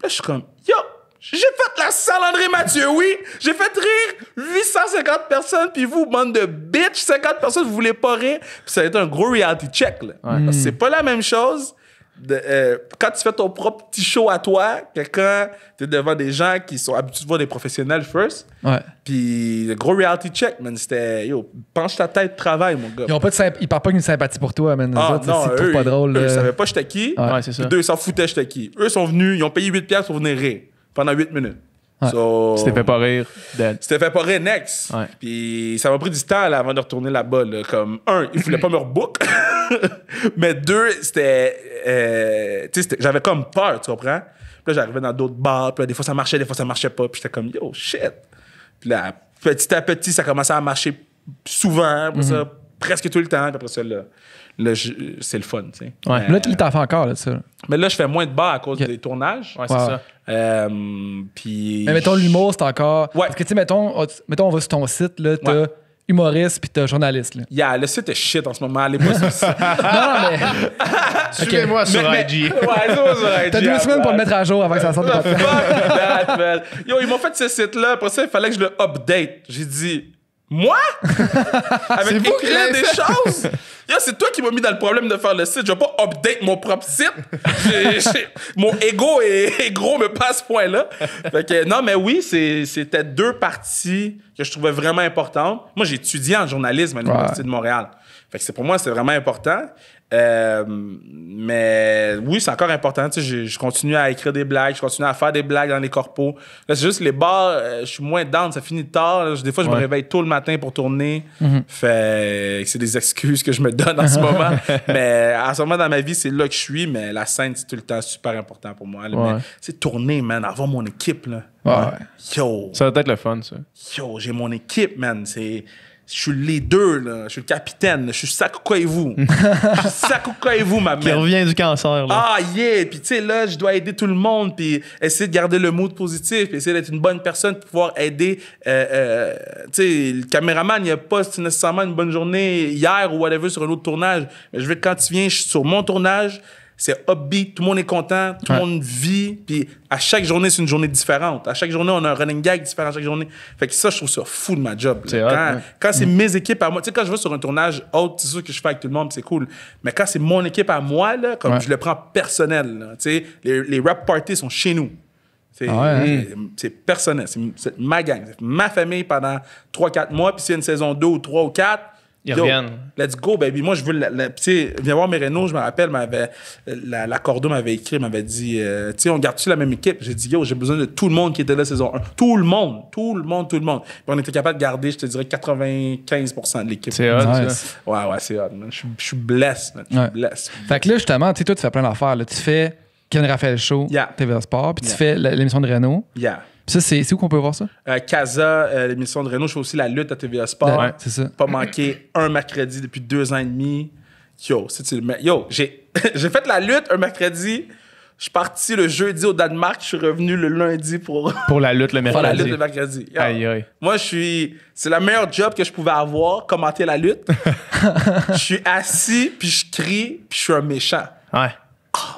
je suis comme, yo, j'ai fait la salle André Mathieu, oui. J'ai fait rire 850 personnes, puis vous, bande de bitches, 50 personnes, vous voulez pas rire. Puis ça a été un gros reality check, là. c'est pas la même chose euh, quand tu fais ton propre petit show à toi, quelqu'un, tu es devant des gens qui sont habitués de voir des professionnels first, ouais. puis gros reality check, man, c'était yo, penche ta tête, travaille, mon gars. Ils, ont pas ils parlent pas d'une sympathie pour toi, man. Ah, non, c'est eux, pas drôle. Ils euh... ils savaient pas j'étais qui. Ouais, c'est ça. Deux, ils s'en foutaient j'étais qui. Eux sont venus, ils ont payé 8$ pour venir rire pendant 8 minutes. Tu t'es C'était fait pas rire. Tu C'était fait pas rire, next. Puis ça m'a pris du temps avant de retourner là-bas. Comme, un, il voulait pas me rebook. *laughs* Mais deux, euh, c'était. j'avais comme peur, tu comprends? Puis là, j'arrivais dans d'autres bars. Puis des fois, ça marchait, des fois, ça marchait pas. Puis j'étais comme, yo, shit. Puis là, petit à petit, ça commençait à marcher souvent. Mhm. presque tout le temps. Puis après ça, là, c'est le fun, tu sais. là, tu t'en fais encore, là, ça. Mais là, je fais moins de bars à cause des tournages. Ouais, c'est ça. Euh, puis. Mais mettons, l'humour, c'est encore. Ouais. Parce que, tu sais, mettons, mettons, on va sur ton site, là, t'as. humoriste puis t'as journaliste. Là. Yeah, le site est shit en ce moment. Allez pas sur ça. *laughs* non, mais. *laughs* Suivez-moi sur IG. ouais, c'est moi sur IG. T'as deux semaines pour le mettre à jour avant que ça sorte de *laughs* Yo, ils m'ont fait ce site-là. Pour ça, il fallait que je le update. J'ai dit, moi? *laughs* Avec vous écrire des choses? c'est toi qui m'as mis dans le problème de faire le site. Je vais pas update mon propre site. *laughs* mon ego est, gros, me passe point-là. Fait que, non, mais oui, c'était deux parties que je trouvais vraiment importantes. Moi, j'ai étudié en journalisme à l'Université de Montréal. Fait que c'est pour moi, c'est vraiment important. Euh, mais oui, c'est encore important. Tu je, continue à écrire des blagues, je continue à faire des blagues dans les corpos. Là, c'est juste les bars, euh, je suis moins down, ça finit tard. des fois, je me réveille tôt le matin pour tourner. Mhm. Fait c'est des excuses que je me donne en ce *laughs* moment. Mais à ce moment, dans ma vie, c'est là que je suis. Mais la scène, c'est tout le temps super important pour moi. c'est tourner, man, avoir mon équipe. Là. Ouais. Yo. Ça va être le fun, ça. Yo, j'ai mon équipe, man. C'est je suis les deux. là. je suis le capitaine, je suis vous. *laughs* je suis vous, ma mère. Qui revient du cancer. Là. Ah, yeah! Puis tu sais, là, je dois aider tout le monde, puis essayer de garder le mood positif, puis essayer d'être une bonne personne pour pouvoir aider. Euh, euh, tu sais, le caméraman, il a pas nécessairement une bonne journée hier ou whatever sur un autre tournage. Mais je veux que quand il vient, je suis sur mon tournage, c'est hobby tout le monde est content, tout le monde vit, puis à chaque journée, c'est une journée différente. À chaque journée, on a un running gag différent à chaque journée. Fait que ça, je trouve ça fou de ma job. Quand, quand c'est mm. mes équipes à moi, tu sais, quand je vais sur un tournage haute, c'est sûr que je fais avec tout le monde, c'est cool. Mais quand c'est mon équipe à moi, là, comme je le prends personnel, tu sais, les, rap parties sont chez nous. C'est ah hein. personnel. C'est ma gang. ma famille pendant 3-4 mois. Puis s'il y a une saison 2 ou 3 ou 4, Yo, Let's go, baby. Moi, je veux. tu sais, viens voir mes Renault, je me rappelle, m'avait, la, la m'avait écrit, m'avait dit, euh, tu sais, on garde-tu la même équipe? J'ai dit, yo, j'ai besoin de tout le monde qui était là saison 1. Tout le monde, tout le monde, tout le monde. Puis on était capable de garder, je te dirais, 95 de l'équipe. C'est hot, Ouais, ouais, c'est hot, man. Je suis blessé, man. Je suis blessé. Fait que là, justement, tu sais, toi, tu fais plein d'affaires. Tu fais Ken Raphaël Show, TV Sport, puis tu fais l'émission de Renault. Yeah. Ça, c'est où qu'on peut voir ça? Euh, Casa, euh, l'émission de Renault, je fais aussi la lutte à TVA Sport. Ouais, c'est ça. Pas manqué un mercredi depuis deux ans et demi. Yo, Yo, *laughs* j'ai fait la lutte un mercredi. Je suis parti le jeudi au Danemark, je suis revenu le lundi pour. *laughs* Pour la lutte le mercredi. Pour la lutte le mercredi. Moi, je suis. C'est le meilleur job que je pouvais avoir, commenter la lutte. *laughs* je suis assis, puis je crie, puis je suis un méchant. Ouais.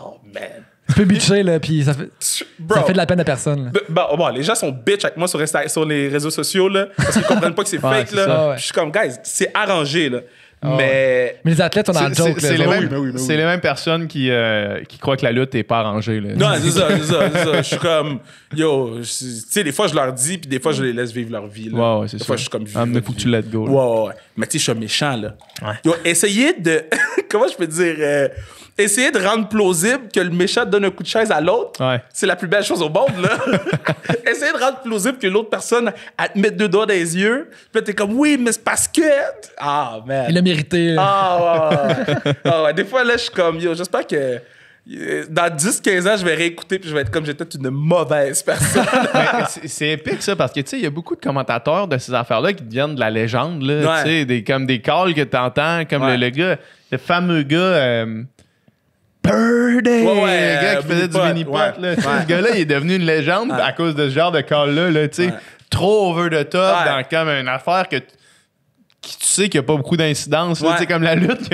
Oh, man. Tu peux bitcher, là, puis ça fait, ça fait de la peine à personne. Bah, oh, bon, les gens sont bitch avec moi sur, les réseaux sociaux, là, parce qu'ils comprennent pas que c'est *laughs* fake, là. Je suis comme, guys, c'est arrangé, là. Ah mais. Mais les athlètes, on a un C'est- les, mêmes- personnes qui, euh, qui croient que la lutte n'est pas arrangée. Là. Non, c'est ça, c'est ça, *laughs* Je suis comme, yo, tu sais, des fois, je leur dis, puis des fois, je les laisse vivre leur vie, là. c'est Des fois, je suis comme, Ah, mais faut que tu let go. Ouais, ouais, Mais tu sais, je suis méchant, là. Yo, essayez de. *laughs* Comment je peux dire. Euh, essayer de rendre plausible que le méchant donne un coup de chaise à l'autre, c'est la plus belle chose au monde, là. *laughs* essayer de rendre plausible que l'autre personne te mette deux doigts dans les yeux. Puis t'es comme, oui, mais c'est parce que. Ah, man. Il a mérité. Ah, ah, ouais, Des fois, là, je suis comme, yo, j'espère que euh, dans 10-15 ans, je vais réécouter puis je vais être comme j'étais une mauvaise personne. *laughs* c'est épique ça parce que tu sais, il y a beaucoup de commentateurs de ces affaires-là qui deviennent de la légende là, des, comme des calls que tu entends comme le, gars, le fameux gars euh, Ouais, gars qui euh, faisait du mini pot. ce gars-là, il est devenu une légende à cause de ce genre de call-là. Trop over the top dans comme une affaire que qui, tu sais qu'il n'y a pas beaucoup d'incidence. Comme la lutte,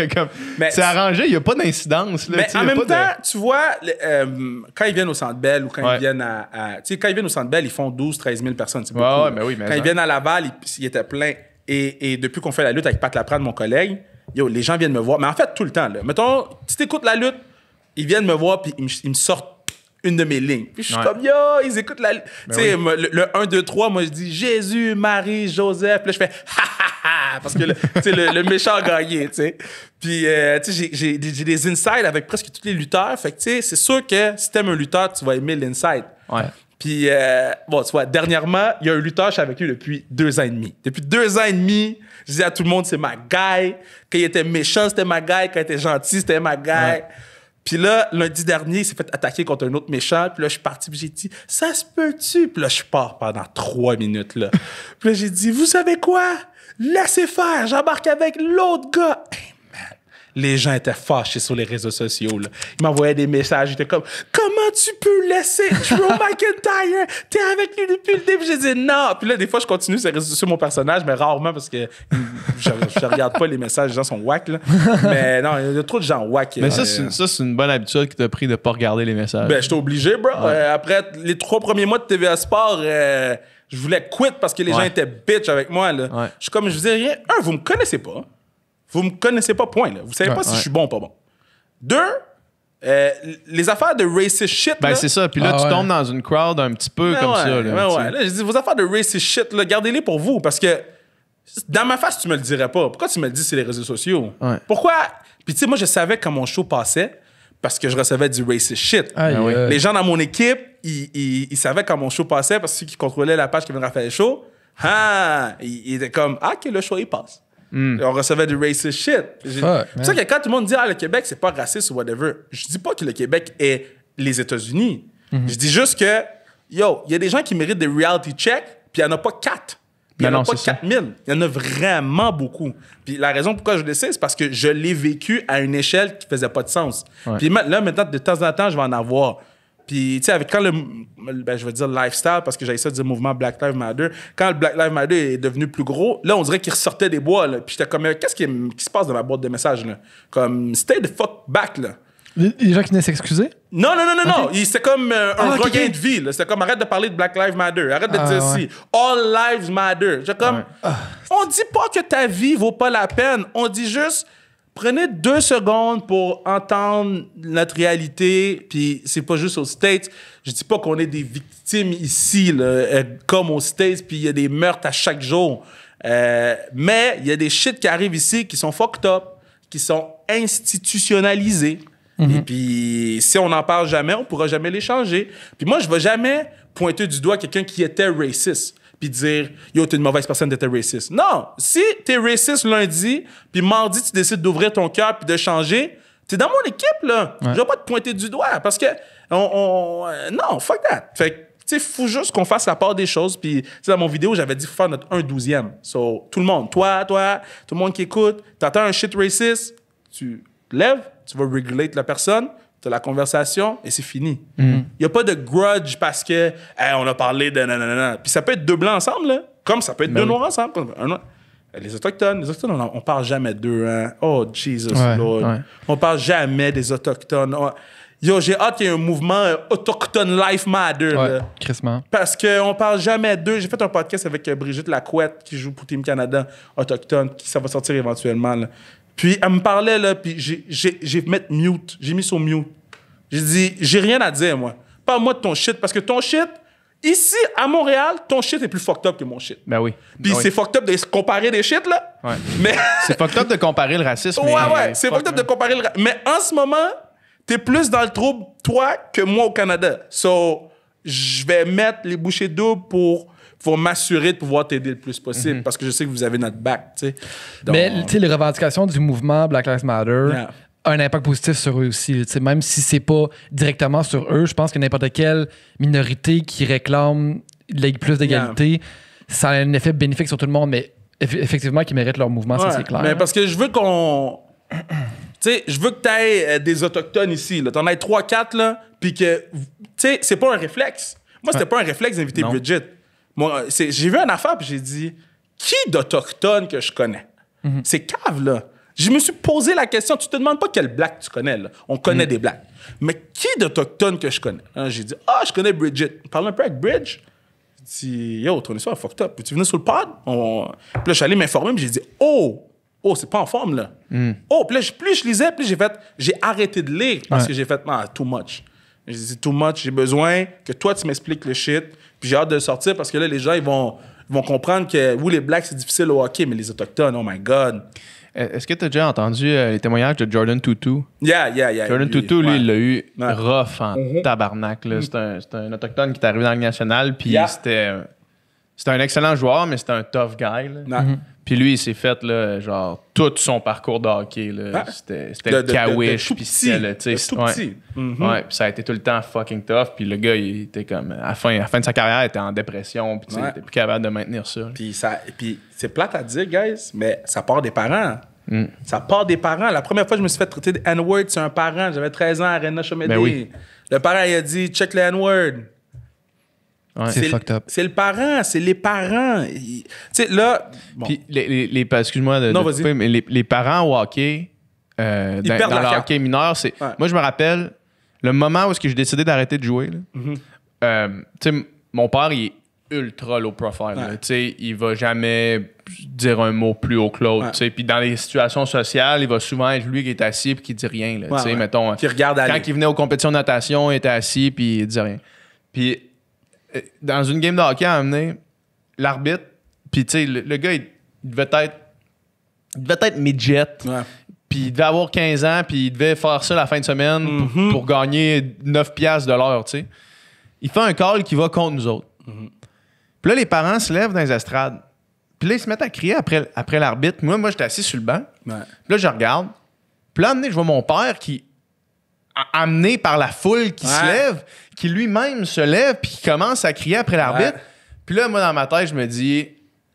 c'est arrangé, il n'y a pas d'incidence. Mais en même temps, tu vois, euh, quand ils viennent au Centre Bell ou quand ils viennent à... tu sais, quand ils viennent au Centre Bell, ils font 12-13 000 personnes. C'est quand ils viennent à Laval, ils, étaient pleins. Et, depuis qu'on fait la lutte avec Pat Laprade, mon collègue, les gens viennent me voir. Mais en fait, tout le temps. Là. Mettons, tu t'écoutes la lutte ils viennent me voir, puis ils me, sortent une de mes lignes. Puis je suis comme, yo, ils écoutent la... ligne. Ben » tu sais, le, 1, 2, 3, moi, je dis Jésus, Marie, Joseph. Puis là, je fais, ha, ha, ha, parce que le, le, méchant a gagné, tu sais. Puis, euh, tu sais, j'ai des insides avec presque tous les lutteurs. Fait que, tu sais, c'est sûr que si t'aimes un lutteur, tu vas aimer l'inside. Ouais. Puis, euh, bon, tu vois, dernièrement, il y a un lutteur, je suis avec lui depuis deux ans et demi. Depuis deux ans et demi, je disais à tout le monde, c'est ma guy. Quand il était méchant, c'était ma guy. Quand il était gentil, c'était ma guy. Puis là, lundi dernier, il s'est fait attaquer contre un autre méchant. Puis là, je suis parti, puis j'ai dit, ça se peut-tu? Puis là, je pars pendant trois minutes, là. puis là, j'ai dit, vous savez quoi? Laissez faire, j'embarque avec l'autre gars les gens étaient fâchés sur les réseaux sociaux. Ils m'envoyaient des messages, ils étaient comme Comment tu peux laisser Drew *laughs* McIntyre T'es avec lui depuis le début. J'ai dit non. Puis là, des fois, je continue sur, mon personnage, mais rarement parce que je, je regarde pas les messages, les gens sont whack. Mais non, il y a trop de gens whack. Mais ça, euh, c'est une bonne habitude que t'as pris de pas regarder les messages. Ben, j'étais obligé, bro. Euh, après les trois premiers mois de TVA Sport, euh, je voulais quitter parce que les gens étaient bitch avec moi. Je suis comme, je disais rien. Un, vous me connaissez pas. Vous me connaissez pas, point. Vous Vous savez pas si je suis bon ou pas bon. Deux, euh, les affaires de racist shit. Ben, c'est ça. Puis là, ah, tu tombes dans une crowd un petit peu ben comme ça. Là, ben ouais, je dis, vos affaires de racist shit, gardez-les pour vous parce que dans ma face, tu me le dirais pas. Pourquoi tu me le dis, c'est les réseaux sociaux? Pourquoi? Puis tu sais, moi, je savais quand mon show passait parce que je recevais du racist shit. Ben les gens dans mon équipe, ils, ils, savaient quand mon show passait parce que ceux qui contrôlaient la page qui venait Raphaël Show, ah, ils, ils étaient comme, ah, que le show, il passe. Mm. On recevait du racist shit. C'est pour ça que quand tout le monde dit, ah, le Québec, c'est pas raciste ou whatever, je dis pas que le Québec est les États-Unis. Mhm. Je dis juste que, yo, il y a des gens qui méritent des reality checks, puis il n'y en a pas quatre. Il n'y en a pas 4000. Il y en a vraiment beaucoup. Puis la raison pourquoi je le sais, c'est parce que je l'ai vécu à une échelle qui faisait pas de sens. Puis là, maintenant, de temps en temps, je vais en avoir. Puis, tu sais, avec quand le. Ben, je veux dire lifestyle, parce que j'ai ça de dire mouvement Black Lives Matter. Quand le Black Lives Matter est devenu plus gros, là, on dirait qu'il ressortait des bois, là. Puis j'étais comme, euh, qu'est-ce qui, se passe dans ma boîte de messages, là? Comme, stay the fuck back, là. Les gens qui venaient s'excuser? Non, non, non, non, non. C'était comme euh, un ah, regain de vie. C'était comme arrête de parler de Black Lives Matter. Arrête de ah, dire si. All lives matter. J'ai comme. Ah. On dit pas que ta vie vaut pas la peine. On dit juste prenez deux secondes pour entendre notre réalité, puis c'est pas juste aux States. Je dis pas qu'on est des victimes ici, là, euh, comme aux States, puis il y a des meurtres à chaque jour. Euh, mais il y a des shit qui arrivent ici qui sont fucked up, qui sont institutionnalisés. Mhm. Et puis, si on n'en parle jamais, on pourra jamais les changer. Puis moi, je vais jamais pointer du doigt quelqu'un qui était raciste dire yo t'es une mauvaise personne d'être raciste. Non, si t'es raciste lundi puis mardi tu décides d'ouvrir ton cœur puis de changer, t'es dans mon équipe là. Je vais pas te pointer du doigt parce que on, euh, non fuck that. Fait que tu sais faut juste qu'on fasse la part des choses puis dans mon vidéo j'avais dit faut faire notre 1 12e. So tout le monde, toi, toi, tout le monde qui écoute, t'entends un shit raciste, tu lèves, tu vas réguler la personne c'est la conversation et c'est fini. Mm. Il n'y a pas de grudge parce que on a parlé de Puis ça peut être deux blancs ensemble, là. comme ça peut être ben deux noirs ensemble. Les Autochtones, les Autochtones, on, ne parle jamais d'eux. Hein. Oh, Jesus Lord. On parle jamais des Autochtones. Oh. Yo, j'ai hâte qu'il y ait un mouvement euh, Autochtone Life Matter. Ouais, Parce qu'on parle jamais d'eux. J'ai fait un podcast avec euh, Brigitte Lacouette qui joue pour Team Canada Autochtone, qui ça va sortir éventuellement. Là. Puis elle me parlait, là, puis j'ai mis mute. J'ai mis son mute. J'ai dit, j'ai rien à dire, moi. Parle-moi de ton shit, parce que ton shit, ici, à Montréal, ton shit est plus fucked up que mon shit. Ben oui. Puis ben c'est fucked up de comparer des shits, là. Ouais. Mais... *laughs* c'est fucked up de comparer le racisme. Ouais, ouais, c'est fucked up de hein. comparer le racisme. Mais en ce moment, t'es plus dans le trouble, toi, que moi au Canada. So, je vais mettre les bouchées doubles pour faut m'assurer de pouvoir t'aider le plus possible mhm. parce que je sais que vous avez notre back. Mais les revendications du mouvement Black Lives Matter. ont Un impact positif sur eux aussi. même si c'est pas directement sur eux, je pense que n'importe quelle minorité qui réclame plus d'égalité, ça a un effet bénéfique sur tout le monde. Mais effectivement, qui méritent leur mouvement, ça c'est clair. parce que je veux qu'on. tu je veux que tu aies euh, des Autochtones ici. T'en as 3 quatre là, puis que. c'est pas un réflexe. Moi, c'était pas un réflexe d'inviter Bridget. Moi, j'ai vu un affaire, puis j'ai dit, qui d'Autochtone que je connais? Mhm. C'est cave, là. Je me suis posé la question. Tu te demandes pas quel black tu connais, là. On connaît mhm. des blacks. Mais qui d'Autochtone que je connais? Hein, j'ai dit, oh, je connais Bridget. Parle un peu avec Bridge. J'ai dit, yo, ton histoire fucked up. Puis tu venais sur le pod? Puis là, je suis allé m'informer, puis j'ai dit, oh, oh, c'est pas en forme, là. Mm. Oh, puis là, plus je lisais, plus j'ai fait, j'ai arrêté de lire parce que j'ai fait, ah, too much. J'ai dit, too much, j'ai besoin que toi, tu m'expliques le shit. Puis j'ai hâte de le sortir parce que là, les gens, ils vont, vont comprendre que, oui, les Blacks, c'est difficile au hockey, mais les Autochtones, oh my God. Euh, est-ce que tu as déjà entendu euh, les témoignages de Jordan Tutu? Yeah, yeah, yeah. Jordan Tutu, lui, il l'a eu rough en mm-hmm. tabarnak. Mm-hmm. C'est un, Autochtone qui est arrivé dans le national, puis c'était. un excellent joueur, mais c'était un tough guy. Là. Mm-hmm. Puis lui, il s'est fait, là, genre, tout son parcours de hockey. Là, ah. c'était le kawish, puis c'était le. Tout petit. Ouais. Mm-hmm. ouais ça a été tout le temps fucking tough. Puis le gars, il était comme. À la fin, à fin de sa carrière, il était en dépression, puis il était plus capable de maintenir ça. Puis, puis c'est plate à dire, guys, mais ça part des parents. Mm. Ça part des parents. La première fois je me suis fait traiter de N-word, c'est un parent. J'avais 13 ans à Arena Chomedey. Ben le parent, il a dit check le N-word. C'est le parent, c'est les parents. Tu sais, là. les, les, excuse-moi de, les, parents au hockey, euh, dans, le hockey mineur, c'est. Moi, je me rappelle le moment où j'ai décidé d'arrêter de jouer. Mm-hmm. Euh, mon père, il est ultra low profile. il va jamais dire un mot plus haut que l'autre. Puis dans les situations sociales, il va souvent être lui qui est assis et qui dit rien. Là, mettons, qui Quand il venait aux compétitions de natation, il était assis puis il dit rien. Puis euh, dans une game de hockey à amener, l'arbitre, puis tu sais, le, gars, il, devait être. Il devait être midget. Puis il devait avoir 15 ans, puis il devait faire ça la fin de semaine pour, mhm. gagner 9 piastres de l'heure, tu sais. Il fait un call qui va contre nous autres. Mhm. Puis là, les parents se lèvent dans les estrades. Puis là, ils se mettent à crier après, après l'arbitre. Moi, moi j'étais assis sur le banc. Puis là, je regarde. Puis là, je vois mon père qui amené par la foule qui se lève, qui lui-même se lève, puis qui commence à crier après l'arbitre. Puis là, moi, dans ma tête, je me dis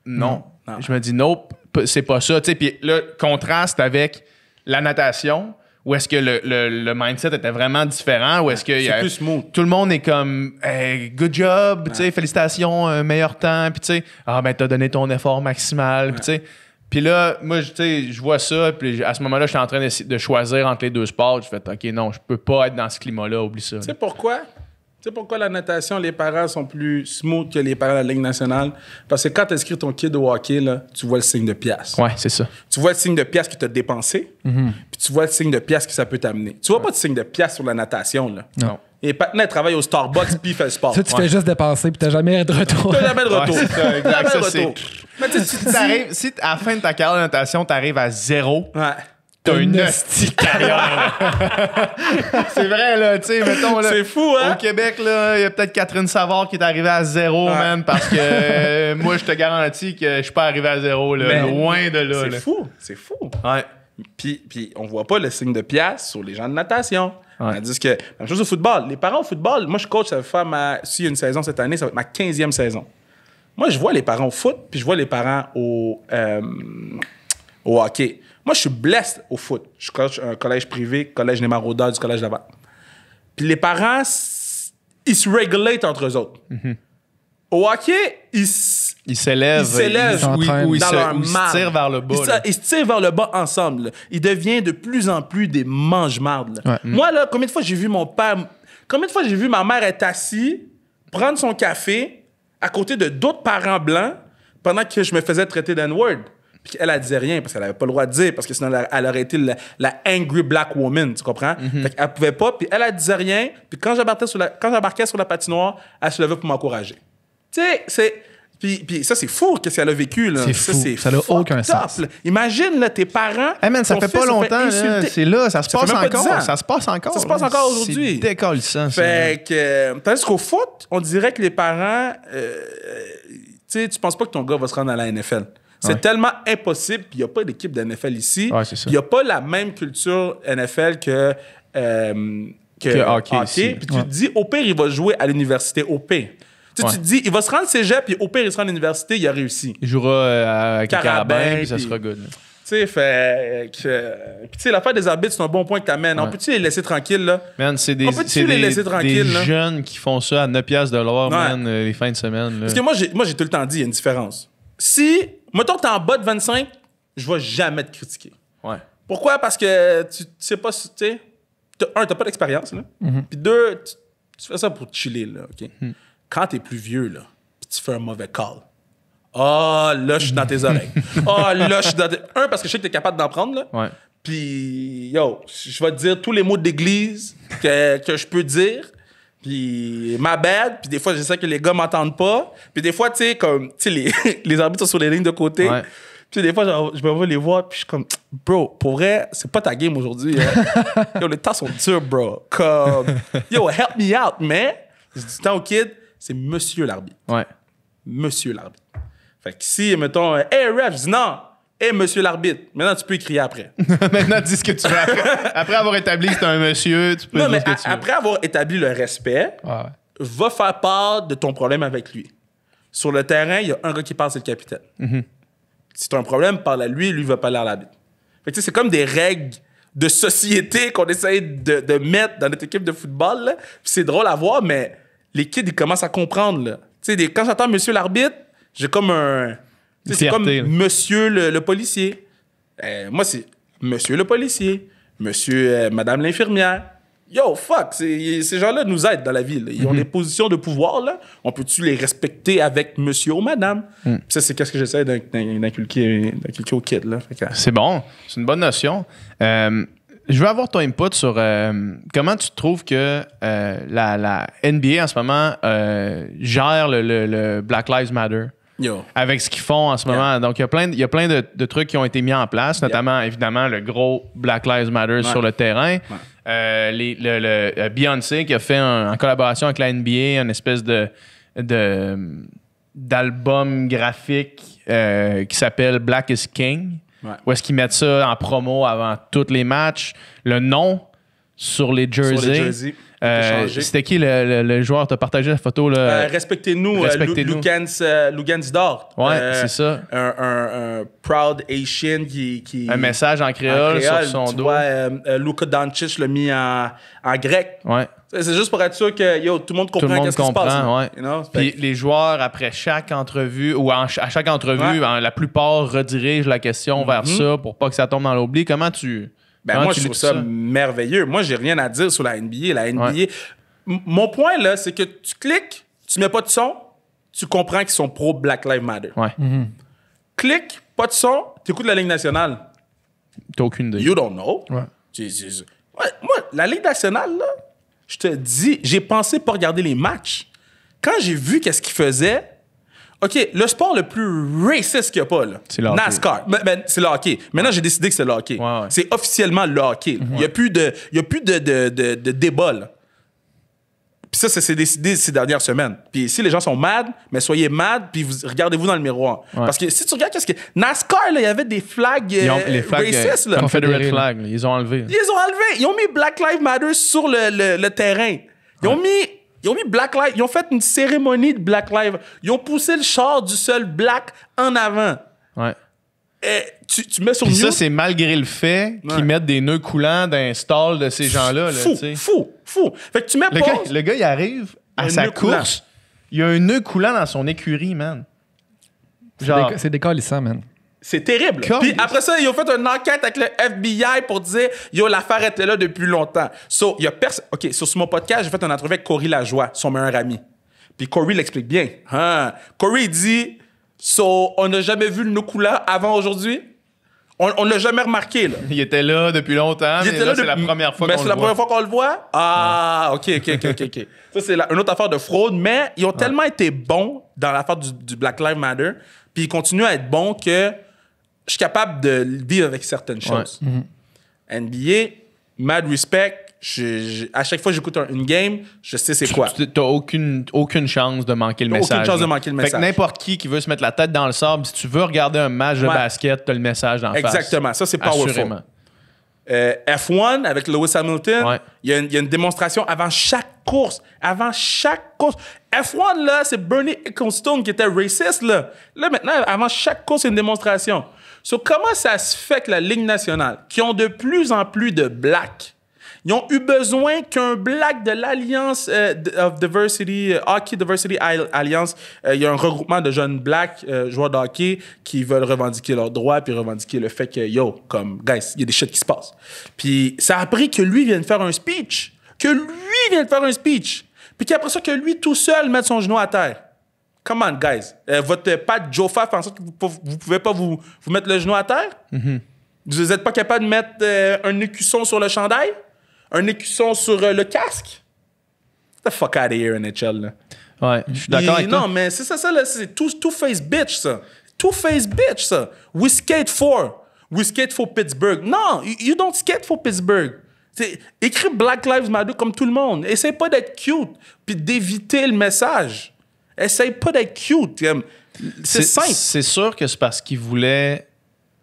non. Je me dis nope, c'est pas ça. Puis là, contraste avec la natation, où est-ce que le, mindset était vraiment différent, où est-ce que est a, plus tout le monde est comme hey, good job, félicitations, euh, meilleur temps, puis tu sais, ah ben t'as donné ton effort maximal, puis tu sais. Puis là, moi, tu sais, je vois ça, puis à ce moment-là, je suis en train de choisir entre les deux sports. Je fais, OK, non, je peux pas être dans ce climat-là, oublie ça. Tu sais pourquoi? Tu sais pourquoi la natation, les parents sont plus smooth que les parents de la Ligue nationale? Parce que quand tu inscris ton kid au hockey, là, tu vois le signe de pièce. Ouais, c'est ça. Tu vois le signe de pièce que tu as dépensé, mhm. puis tu vois le signe de pièce que ça peut t'amener. Tu vois pas de signe de pièce sur la natation, là. non. Et Patna, travaille au Starbucks puis il fait le sport. Ça, tu fais juste dépenser puis t'as jamais de retour. T'as jamais de retour. Ouais, ça, jamais de retour. Mais tu sais, si à la fin de ta carrière de natation, t'arrives à zéro. T'as une hostie carrière. c'est vrai, là, tu sais, mettons, là. C'est fou, hein? Au Québec, là, il y a peut-être Catherine Savard qui est arrivée à zéro, man, parce que euh, moi, je te garantis que je suis pas arrivé à zéro, là. loin de là. C'est fou, c'est fou. Ouais. Puis, puis on voit pas le signe de pièce sur les gens de natation. Ouais. Tandis que, la chose au football, les parents au football, moi, je coach, ça va faire ma. une saison cette année, ça va être ma 15e saison. Moi, je vois les parents au foot, puis je vois les parents au, euh, au hockey. Moi, je suis blessé au foot. Je coach un collège privé, collège Némaroda du collège d'avant. Puis les parents, ils se régulent entre eux autres. Mhm. Au hockey, ils s'élèvent, ils s'élèvent ils se, ils se tirent vers le bas. Ils se, tirent vers le bas ensemble. Ils deviennent de plus en plus des mange-mardes. Moi, là, combien de fois j'ai vu mon père... Combien de fois j'ai vu ma mère être assise, prendre son café à côté de d'autres parents blancs pendant que je me faisais traiter d'N-word. Puis elle, a disait rien parce qu'elle avait pas le droit de dire, parce que sinon, elle, aurait été la, angry black woman, tu comprends? Mhm. Elle pouvait pas, puis elle, a disait rien. Puis quand j'embarquais sur la, quand j'embarquais sur la patinoire, elle se levait pour m'encourager c'est. Puis, ça, c'est fou qu'est-ce qu'elle a vécu. Là. C'est fou. Ça n'a aucun sens. Imagine, là, tes parents. Eh, ça fait pas longtemps. C'est là, ça se passe encore. Ça se passe encore. Ça se passe encore aujourd'hui. C'est Fait que. Euh, tandis qu'au foot, on dirait que les parents. Euh, euh, tu sais, penses pas que ton gars va se rendre à la NFL. C'est tellement impossible. il n'y a pas d'équipe de NFL ici. il n'y a pas la même culture NFL que. hockey. tu te dis, au pire, il va jouer à l'université, au pire. Tu, tu te dis, il va se rendre cégep, puis au pire, il sera à l'université, il a réussi. Il jouera euh, à Carabin, puis ça sera good. Tu sais, fait que. Euh, puis, tu sais, l'affaire des arbitres, c'est un bon point que t'amènes. On peut-tu les laisser tranquilles, là? Man, c'est des, On tu les laisser tranquilles, des jeunes qui font ça à 9$ de l'or, man, euh, les fins de semaine. Parce que moi, j'ai, moi, j'ai tout le temps dit, il y a une différence. Si, mettons, t'es en bas de 25, je vais jamais te critiquer. Ouais. Pourquoi? Parce que tu, sais pas, tu sais, un, t'as pas d'expérience, là. Mhm. Puis deux, tu, fais ça pour chiller, là, OK? Hmm quand t'es plus vieux, là, pis tu fais un mauvais call, ah, oh, là, je suis dans tes oreilles. Ah, oh, là, je suis dans tes... Un, parce que je sais que t'es capable d'en prendre, là. Ouais. Puis, yo, je vais te dire tous les mots d'église que, que je peux dire. Puis, ma bad. Puis, des fois, j'essaie que les gars m'entendent pas. Puis, des fois, tu sais, comme, tu *laughs* les, arbitres sont sur les lignes de côté. Ouais. Puis des fois, je me vois les voir, puis je suis comme, bro, pour vrai, c'est pas ta game aujourd'hui. Hein. *laughs* yo, les temps sont durs, bro. Comme, yo, help me out, man. je dis tant au c'est monsieur l'arbitre. Ouais. Monsieur l'arbitre. Fait que si, mettons, euh, hey ref, je dis non, hey monsieur l'arbitre. Maintenant, tu peux y crier après. *laughs* Maintenant, dis ce que tu veux. Après, avoir établi que t'es un monsieur, tu peux non, mais Après avoir établi le respect, ah, va faire part de ton problème avec lui. Sur le terrain, il y a un gars qui parle, c'est le capitaine. Mhm. Si t'as un problème, parle à lui, lui va pas à l'arbitre. Fait que c'est comme des règles de société qu'on essaye de, de, mettre dans notre équipe de football. C'est drôle à voir, mais les kids, ils commencent à comprendre, Tu quand j'entends Monsieur l'arbitre, j'ai comme un. C'est comme Monsieur le, policier. Eh, moi, c'est Monsieur le policier, Monsieur, euh, Madame l'infirmière. Yo, fuck, ces gens-là nous aident dans la ville. Ils ont mhm. des positions de pouvoir, là. On peut-tu les respecter avec monsieur ou madame? Mm. Ça, c'est qu'est-ce que j'essaie d'inculquer, aux kids, C'est bon, c'est une bonne notion. Euh, je veux avoir ton input sur euh, comment tu trouves que euh, la, NBA en ce moment euh, gère le, Black Lives Matter. Avec ce qu'ils font en ce moment. Donc, il y a plein, de, trucs qui ont été mis en place, notamment, évidemment, le gros Black Lives Matter sur le terrain. le, Beyoncé qui a fait en collaboration avec la NBA une espèce d'album graphique qui s'appelle Black is King. Où est-ce qu'ils mettent ça en promo avant tous les matchs? Le nom Sur les jerseys. Euh, c'était qui le, joueur? T'as partagé la photo? Là. Euh, respectez-nous, euh, Lugans, Ouais, c'est ça. Un, proud Asian qui, Un message en créole, sur son tu dos. Vois, Luka Doncic l'a mis en, grec. Ouais. C'est juste pour être sûr que tout le monde comprend qu'est-ce qui se passe. Ouais. Puis les joueurs, après chaque entrevue, ou à chaque entrevue, hein, la plupart redirigent la question mm-hmm. vers ça pour pas que ça tombe dans l'oubli. Comment tu, ben ah, moi, je trouve ça, merveilleux. Moi, j'ai rien à dire sur la NBA. La NBA. Mon point, là, c'est que tu cliques, tu mets pas de son, tu comprends qu'ils sont pro Black Lives Matter. Mhm. Clique, pas de son, tu écoutes la Ligue nationale. T'as aucune idée. You don't know. moi, la Ligue nationale, je te dis, j'ai pensé pas regarder les matchs. Quand j'ai vu qu'est-ce qu'ils faisaient, OK, le sport le plus raciste qu'il n'y a pas, là. C'est le NASCAR. Mais c'est le hockey. Maintenant, j'ai décidé que c'est le hockey. C'est officiellement le hockey. Mhm. Il n'y a plus de, y a plus de, de, de, de débat, Puis ça, ça s'est décidé ces dernières semaines. Puis si les gens sont mad, mais soyez mad, puis regardez-vous dans le miroir. Parce que si tu regardes, qu'est-ce que. NASCAR, il y avait des flags, racistes. ont, euh, les flags racistes. Euh, là. Confederate ils ont enlevé. Ils ont enlevé. Ils ont mis Black Lives Matter sur le terrain. Ils ont mis ils ont Black Lives. Ils ont fait une cérémonie de Black Lives. Ils ont poussé le char du seul Black en avant. Ouais. Et tu, mets sur Puis ça, c'est malgré le fait qu'ils mettent des nœuds coulants d'un stall de ces gens-là. Fou, fou, fou. Fait que tu mets le, gars, le gars, il arrive à sa course. Il y a un nœud coulant dans son écurie, man. C'est décalissant, man. C'est terrible. Puis après ça, ils ont fait une enquête avec le FBI pour dire Yo, l'affaire était là depuis longtemps. So, il y a personne. OK, sur mon podcast, j'ai fait un entrevue avec Cory Lajoie, son meilleur ami. Puis Cory l'explique bien. Hein? Cory dit So, on n'a jamais vu le Nukula avant aujourd'hui? On ne l'a jamais remarqué, Il était là depuis longtemps. c'est la première fois ben, qu'on le voit. c'est la fois qu'on le voit? Ah, OK, OK, OK, OK. *laughs* Ça, c'est une autre affaire de fraude, mais ils ont ah. tellement été bons dans l'affaire du, du Black Lives Matter, puis ils continuent à être bons que je suis capable de dire avec certaines choses. Mhm. NBA, mad respect. Je, à chaque fois que j'écoute un, une game, je sais c'est quoi. Tu n'as aucune, aucune chance de manquer le message. Aucune chance de manquer le message. n'importe qui qui veut se mettre la tête dans le sable, si tu veux regarder un match de basket, tu as le message dans Exactement. face. Exactement, ça c'est powerful. Euh, F1 avec Lewis Hamilton, il, y a une démonstration avant chaque course. Avant chaque course. F1, là, c'est Bernie Ecclestone qui était raciste, là. Là, maintenant, avant chaque course, il y a une démonstration. So, comment ça se fait que la Ligue nationale, qui ont de plus en plus de blacks, ils ont eu besoin qu'un black de l'Alliance euh, of Diversity, euh, Hockey Diversity Alliance, euh, il y a un regroupement de jeunes blacks joueurs d'hockey hockey qui veulent revendiquer leurs droits puis revendiquer le fait que, yo, comme, guys, il y a des shit qui se passent. Puis ça a pris que lui vienne faire un speech, que lui vienne faire un speech, puis qu'après ça, que lui tout seul mette son genou à terre. Come on, guys. Euh, votre pâte Jofa fait en sorte que vous ne pouvez pas vous, vous, mettre le genou à terre? Mm-hmm. Vous n'êtes pas capable de mettre euh, un écusson sur le chandail? Un écusson sur euh, le casque? Get the fuck out of here, NHL. Ouais, je suis d'accord avec toi. Non, mais c'est ça, ça, c'est tout, tout face bitch, ça. Two face bitch, ça. We skate for. We skate for Pittsburgh. Non, you, don't skate for Pittsburgh. Écris Black Lives Matter comme tout le monde. Essaye pas d'être cute puis d'éviter le message. Essaye pas d'être cute. C'est simple. C'est sûr que c'est parce qu'ils voulaient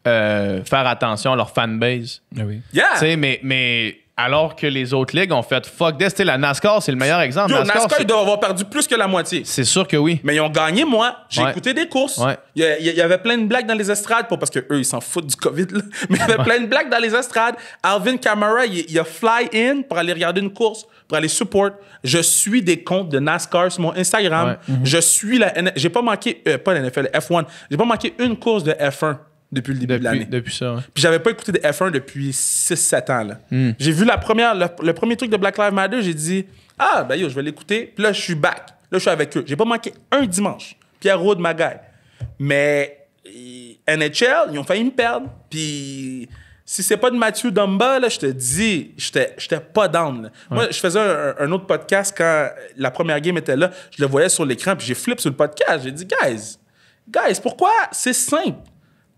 euh, faire attention à leur fanbase. Ah oui. Yeah. Mais, mais alors que les autres ligues ont fait fuck this. La NASCAR, c'est le meilleur exemple. Yo, NASCAR, NASCAR ils doivent avoir perdu plus que la moitié. C'est sûr que oui. Mais ils ont gagné, moi. J'ai écouté des courses. Il, y, avait plein de blagues dans les estrades, Pas parce que eux, ils s'en foutent du COVID. *laughs* Mais il y avait plein de blagues dans les estrades. Alvin Kamara, il, a fly in pour aller regarder une course, pour aller support. Je suis des comptes de NASCAR sur mon Instagram. Mhm. Je suis la. J'ai pas manqué, euh, pas la NFL, F1. J'ai pas manqué une course de F1 depuis le début de l'année. Depuis ça, Puis j'avais pas écouté de F1 depuis 6-7 ans. Hmm. J'ai vu la première, le, premier truc de Black Lives Matter, j'ai dit Ah, ben yo, je vais l'écouter. Puis là, je suis back. Là, je suis avec eux. J'ai pas manqué un dimanche. Pierre Rode, ma guy. Mais eh, NHL, ils ont failli me perdre. Puis si c'est pas de Mathieu Dumba, je te dis, j'étais, j'étais pas down. Moi, je faisais un, autre podcast quand la première game était là. Je le voyais sur l'écran, puis j'ai flippé sur le podcast. J'ai dit, guys, guys, pourquoi c'est simple?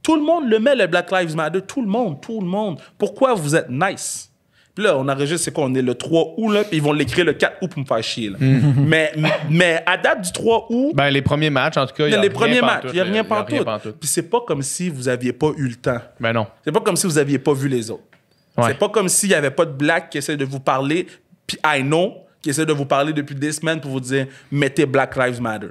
Tout le monde le met, le Black Lives Matter. Tout le monde, tout le monde. Pourquoi vous êtes nice? Puis là, on enregistre, c'est quoi? On est le 3 août, là, puis ils vont l'écrire le 4 août pour me faire chier. Là. Mhm. mais, mais à date du 3 août. Ben, les premiers matchs, en tout cas, il y a Les premiers matchs, il n'y a rien partout. Puis c'est pas comme si vous aviez pas eu le temps. Ben non. C'est pas comme si vous aviez pas vu les autres. Ouais. C'est pas comme s'il n'y avait pas de black qui essaie de vous parler, puis I know, qui essaie de vous parler depuis des semaines pour vous dire mettez Black Lives Matter.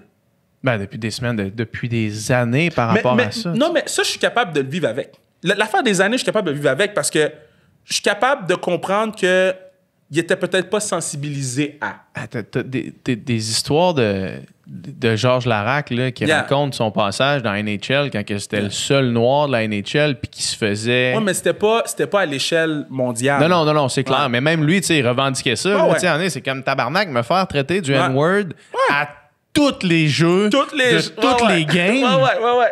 Ben, depuis des semaines, depuis des années par rapport à ça. Non, mais ça, je suis capable de le vivre avec. L'affaire des années, je suis capable de le vivre avec parce que je suis capable de comprendre que il était peut-être pas sensibilisé à. Ah, des, histoires de, de Georges Larac qui raconte son passage dans NHL quand c'était le seul noir de la NHL puis qui se faisait. Oui, mais c'était pas, c'était pas à l'échelle mondiale. Non, non, non, c'est clair. Mais même lui, il revendiquait ça. c'est comme tabarnak, me faire traiter du N-word à tous les jeux, toutes les, toutes les games.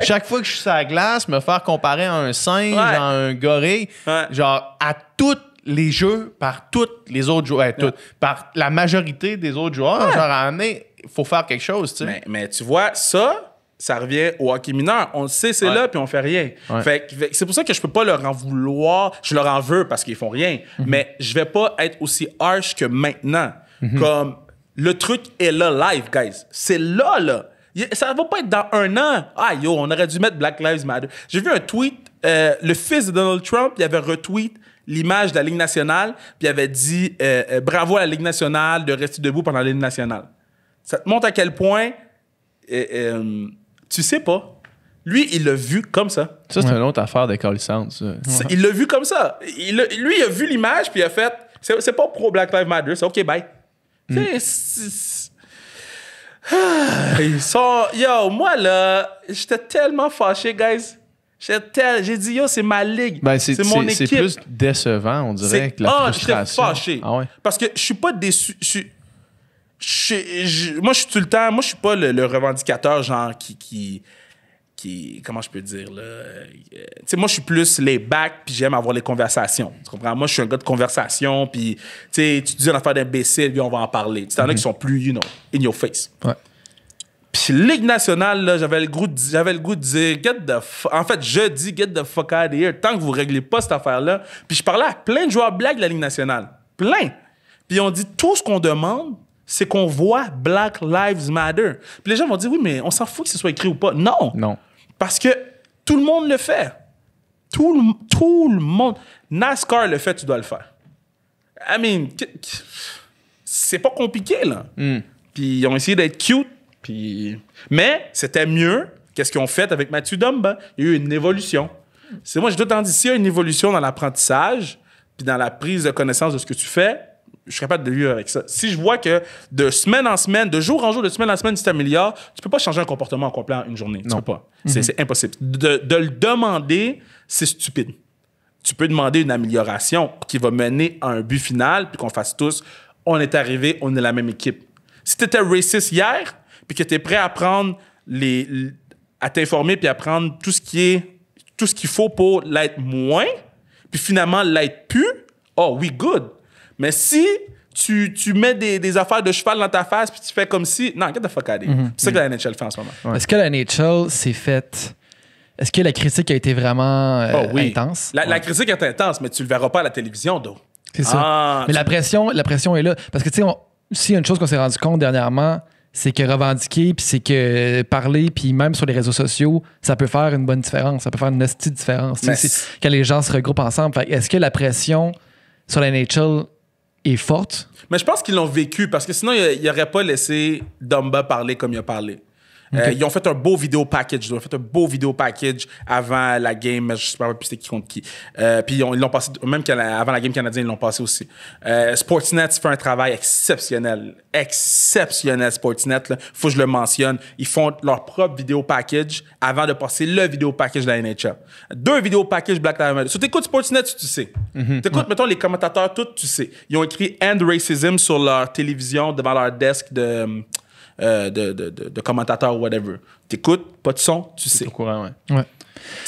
Chaque fois que je suis sur la glace, me faire comparer à un singe, à un gorille, genre à toutes les jeux par toutes les autres joueurs, par la majorité des autres joueurs. Genre, à année, il faut faire quelque chose, tu sais. Mais, tu vois, ça, ça revient au hockey mineur. On le sait, c'est là, puis on fait rien. c'est pour ça que je peux pas leur en vouloir. Je leur en veux parce qu'ils font rien. Mhm. Mais je vais pas être aussi harsh que maintenant. Mhm. Comme le truc est là, live, guys. C'est là, là. Ça va pas être dans un an. Ah, yo, on aurait dû mettre Black Lives Matter. J'ai vu un tweet, euh, le fils de Donald Trump, il avait retweet l'image de la Ligue nationale, puis il avait dit euh, euh, bravo à la Ligue nationale de rester debout pendant la Ligue nationale. Ça te montre à quel point tu sais pas. Lui, il l'a vu comme ça. Ça, c'est une autre affaire de Carl Il l'a vu comme ça. lui, il a vu l'image, puis il a fait c'est pas pro Black Lives Matter, c'est OK, bye. Mm. C'est. *sighs* ils sont... Yo, moi là, j'étais tellement fâché, guys. J'ai dit, yo, c'est ma ligue. Ben, c'est mon équipe. C'est plus décevant, on dirait, que la ah, frustration. fâché. Ah Parce que je suis pas déçu. moi, je suis tout le temps... Moi, je suis pas le, le, revendicateur, genre, qui... qui comment je peux dire là euh, tu sais moi je suis plus les bacs puis j'aime avoir les conversations tu comprends moi je suis un gars de conversation puis tu sais tu dis une affaire d'imbécile puis on va en parler tu un qui mhm. sont plus you know in your face puis ligue nationale là j'avais le goût j'avais le goût de dire get the en fait je dis get the fuck out of here tant que vous réglez pas cette affaire là puis je parlais à plein de joueurs blagues de la ligue nationale plein puis on dit tout ce qu'on demande c'est qu'on voit Black Lives Matter. Puis les gens vont dire, oui, mais on s'en fout que ce soit écrit ou pas. Non. Non. Parce que tout le monde le fait. Tout le, monde. NASCAR le fait, tu dois le faire. I mean, c'est pas compliqué, là. Hmm. Puis ils ont essayé d'être cute. Puis... Mais c'était mieux qu'est-ce qu'ils ont fait avec Mathieu Dumba Il y a eu une évolution. C'est moi, j'ai tout le s'il y a une évolution dans l'apprentissage, puis dans la prise de connaissance de ce que tu fais, je suis capable de vivre avec ça. Si je vois que de semaine en semaine, de jour en jour, de semaine en semaine, tu t'améliores, tu peux pas changer un comportement en complet en une journée. Non. pas. Mhm. C'est impossible. De, le demander, c'est stupide. Tu peux demander une amélioration qui va mener à un but final, puis qu'on fasse tous, on est arrivé, on est la même équipe. Si tu étais raciste hier, puis que tu es prêt à prendre les, à t'informer, puis à prendre tout ce qui est, tout ce qu'il faut pour l'être moins, puis finalement l'être plus, oh, we good. Mais si tu, mets des, affaires de cheval dans ta face puis tu fais comme si. Non, get the fuck mhm. C'est que la mhm. NHL fait en ce moment. Est-ce que la NHL s'est faite. Est-ce que la critique a été vraiment euh, oh intense? La, critique est intense, mais tu le verras pas à la télévision, d'où. C'est ça. Ah, mais la pression, la pression est là. Parce que, tu sais, une chose qu'on s'est rendu compte dernièrement, c'est que revendiquer, puis c'est que parler, puis même sur les réseaux sociaux, ça peut faire une bonne différence, ça peut faire une petite différence. Quand les gens se regroupent ensemble, est-ce que la pression sur la NHL est forte. Mais je pense qu'ils l'ont vécu parce que sinon, il n'aurait pas laissé Dumba parler comme il a parlé. Euh, ils ont fait un beau vidéo package. Ils ont fait un beau vidéo package avant la game. Je ne sais pas plus c'était qui contre qui. Euh, puis ils l'ont passé, même avant la game canadienne, ils l'ont passé aussi. Euh, Sportsnet fait un travail exceptionnel. Exceptionnel, Sportsnet. Il faut que je le mentionne. Ils font leur propre vidéo package avant de passer le vidéo package de la NHL. Deux vidéos package Black Lives Matter. Si tu écoutes Sportsnet, tu sais. Mhm, tu écoutes, mettons, les commentateurs, tout, tu sais. Ils ont écrit End Racism sur leur télévision devant leur desk de euh, de, de, de, commentateur ou whatever. T'écoutes, pas de son, tu sais. Au courant, ouais.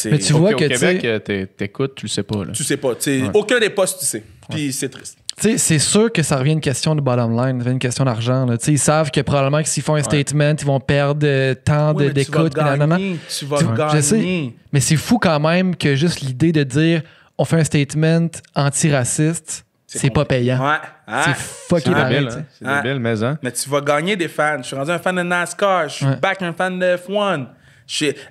Mais tu vois que Québec, euh, t'écoutes, tu le sais pas. Tu sais pas. Aucun des postes, tu sais. Puis c'est triste. tu sais C'est sûr que ça revient une question de bottom line, une question d'argent. tu sais Ils savent que probablement que s'ils font un statement, ils vont perdre euh, tant d'écoute. tu vas mais c'est fou quand même que juste l'idée de dire on fait un statement antiraciste, c'est pas payant. Ouais. Hein? c'est fucking C'est débile, hein? Hein? mais tu vas gagner des fans. Je suis rendu un fan de NASCAR. Je suis back un fan de F1.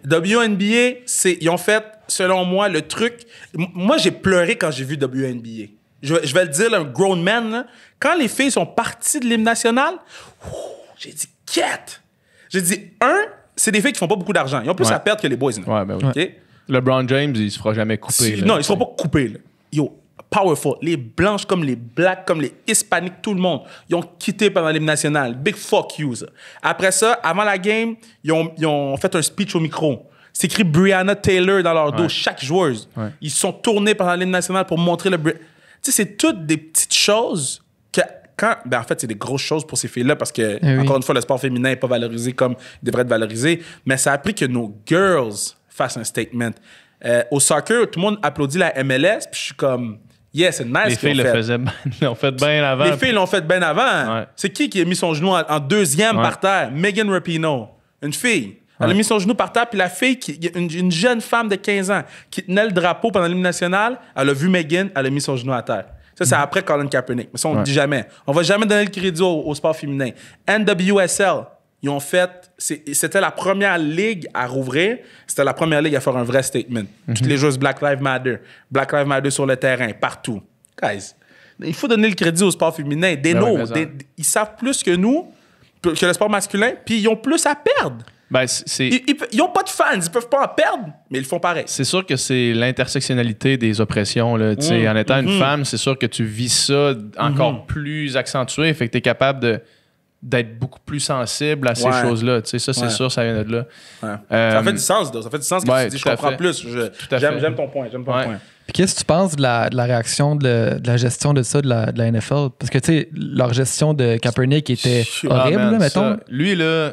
WNBA, c'est... ils ont fait, selon moi, le truc. Moi, j'ai pleuré quand j'ai vu WNBA. Je, vais le dire, un grown man. Quand les filles sont parties de l'hymne national, j'ai dit quête. J'ai dit un, c'est des filles qui font pas beaucoup d'argent. Ils ont plus à perdre que les boys. Ouais, ben LeBron James, il se fera jamais couper. non, il se fera pas couper. Yo, powerful. Les blanches comme les blacks, comme les hispaniques, tout le monde. Ils ont quitté pendant l'hymne national. Big fuck yous. Après ça, avant la game, ils ont, ils ont fait un speech au micro. C'est écrit Brianna Taylor dans leur dos, chaque joueuse. Ils Ils sont tournés pendant l'hymne national pour montrer le. Tu sais, c'est toutes des petites choses que quand, ben en fait, c'est des grosses choses pour ces filles-là parce que, eh encore une fois, le sport féminin n'est pas valorisé comme il devrait être valorisé. Mais ça a pris que nos girls fassent un statement. Euh, au soccer, tout le monde applaudit la MLS, puis je suis comme, nice. Les filles *laughs* l'ont fait bien avant. Les filles l'ont fait bien avant. C'est qui qui a mis son genou en, deuxième par terre? Megan Rapinoe. Une fille. Elle a mis son genou par terre, puis la fille, qui, une, jeune femme de 15 ans qui tenait le drapeau pendant l'hymne nationale, elle a vu Megan, elle a mis son genou à terre. Ça, c'est mm-hmm. après Colin Kaepernick. Mais ça, on ne dit jamais. On va jamais donner le crédit au sport féminin. NWSL, ils ont fait. C'était la première ligue à rouvrir. C'était la première ligue à faire un vrai statement. Mhm. Toutes les joueuses Black Lives Matter. Black Lives Matter sur le terrain, partout. Guys, il faut donner le crédit au sport féminin. Des ben ben ils savent plus que nous, que le sport masculin, puis ils ont plus à perdre. Ben, ils n'ont pas de fans, ils peuvent pas en perdre, mais ils font pareil. C'est sûr que c'est l'intersectionnalité des oppressions. Là. Mm. en étant une mm-hmm. femme, c'est sûr que tu vis ça encore mm-hmm. plus accentué. Fait que tu es capable de d'être beaucoup plus sensible à ces choses-là. Tu sais, ça, c'est sûr, ça vient de là. Euh, ça fait du sens, Ça fait du sens que tu dis, je comprends plus. J'aime ton point. J'aime ton point. qu'est-ce que tu penses de la, réaction, de, la gestion de ça, de la, NFL? Parce que, tu sais, leur gestion de Kaepernick était horrible, mettons. Lui, là,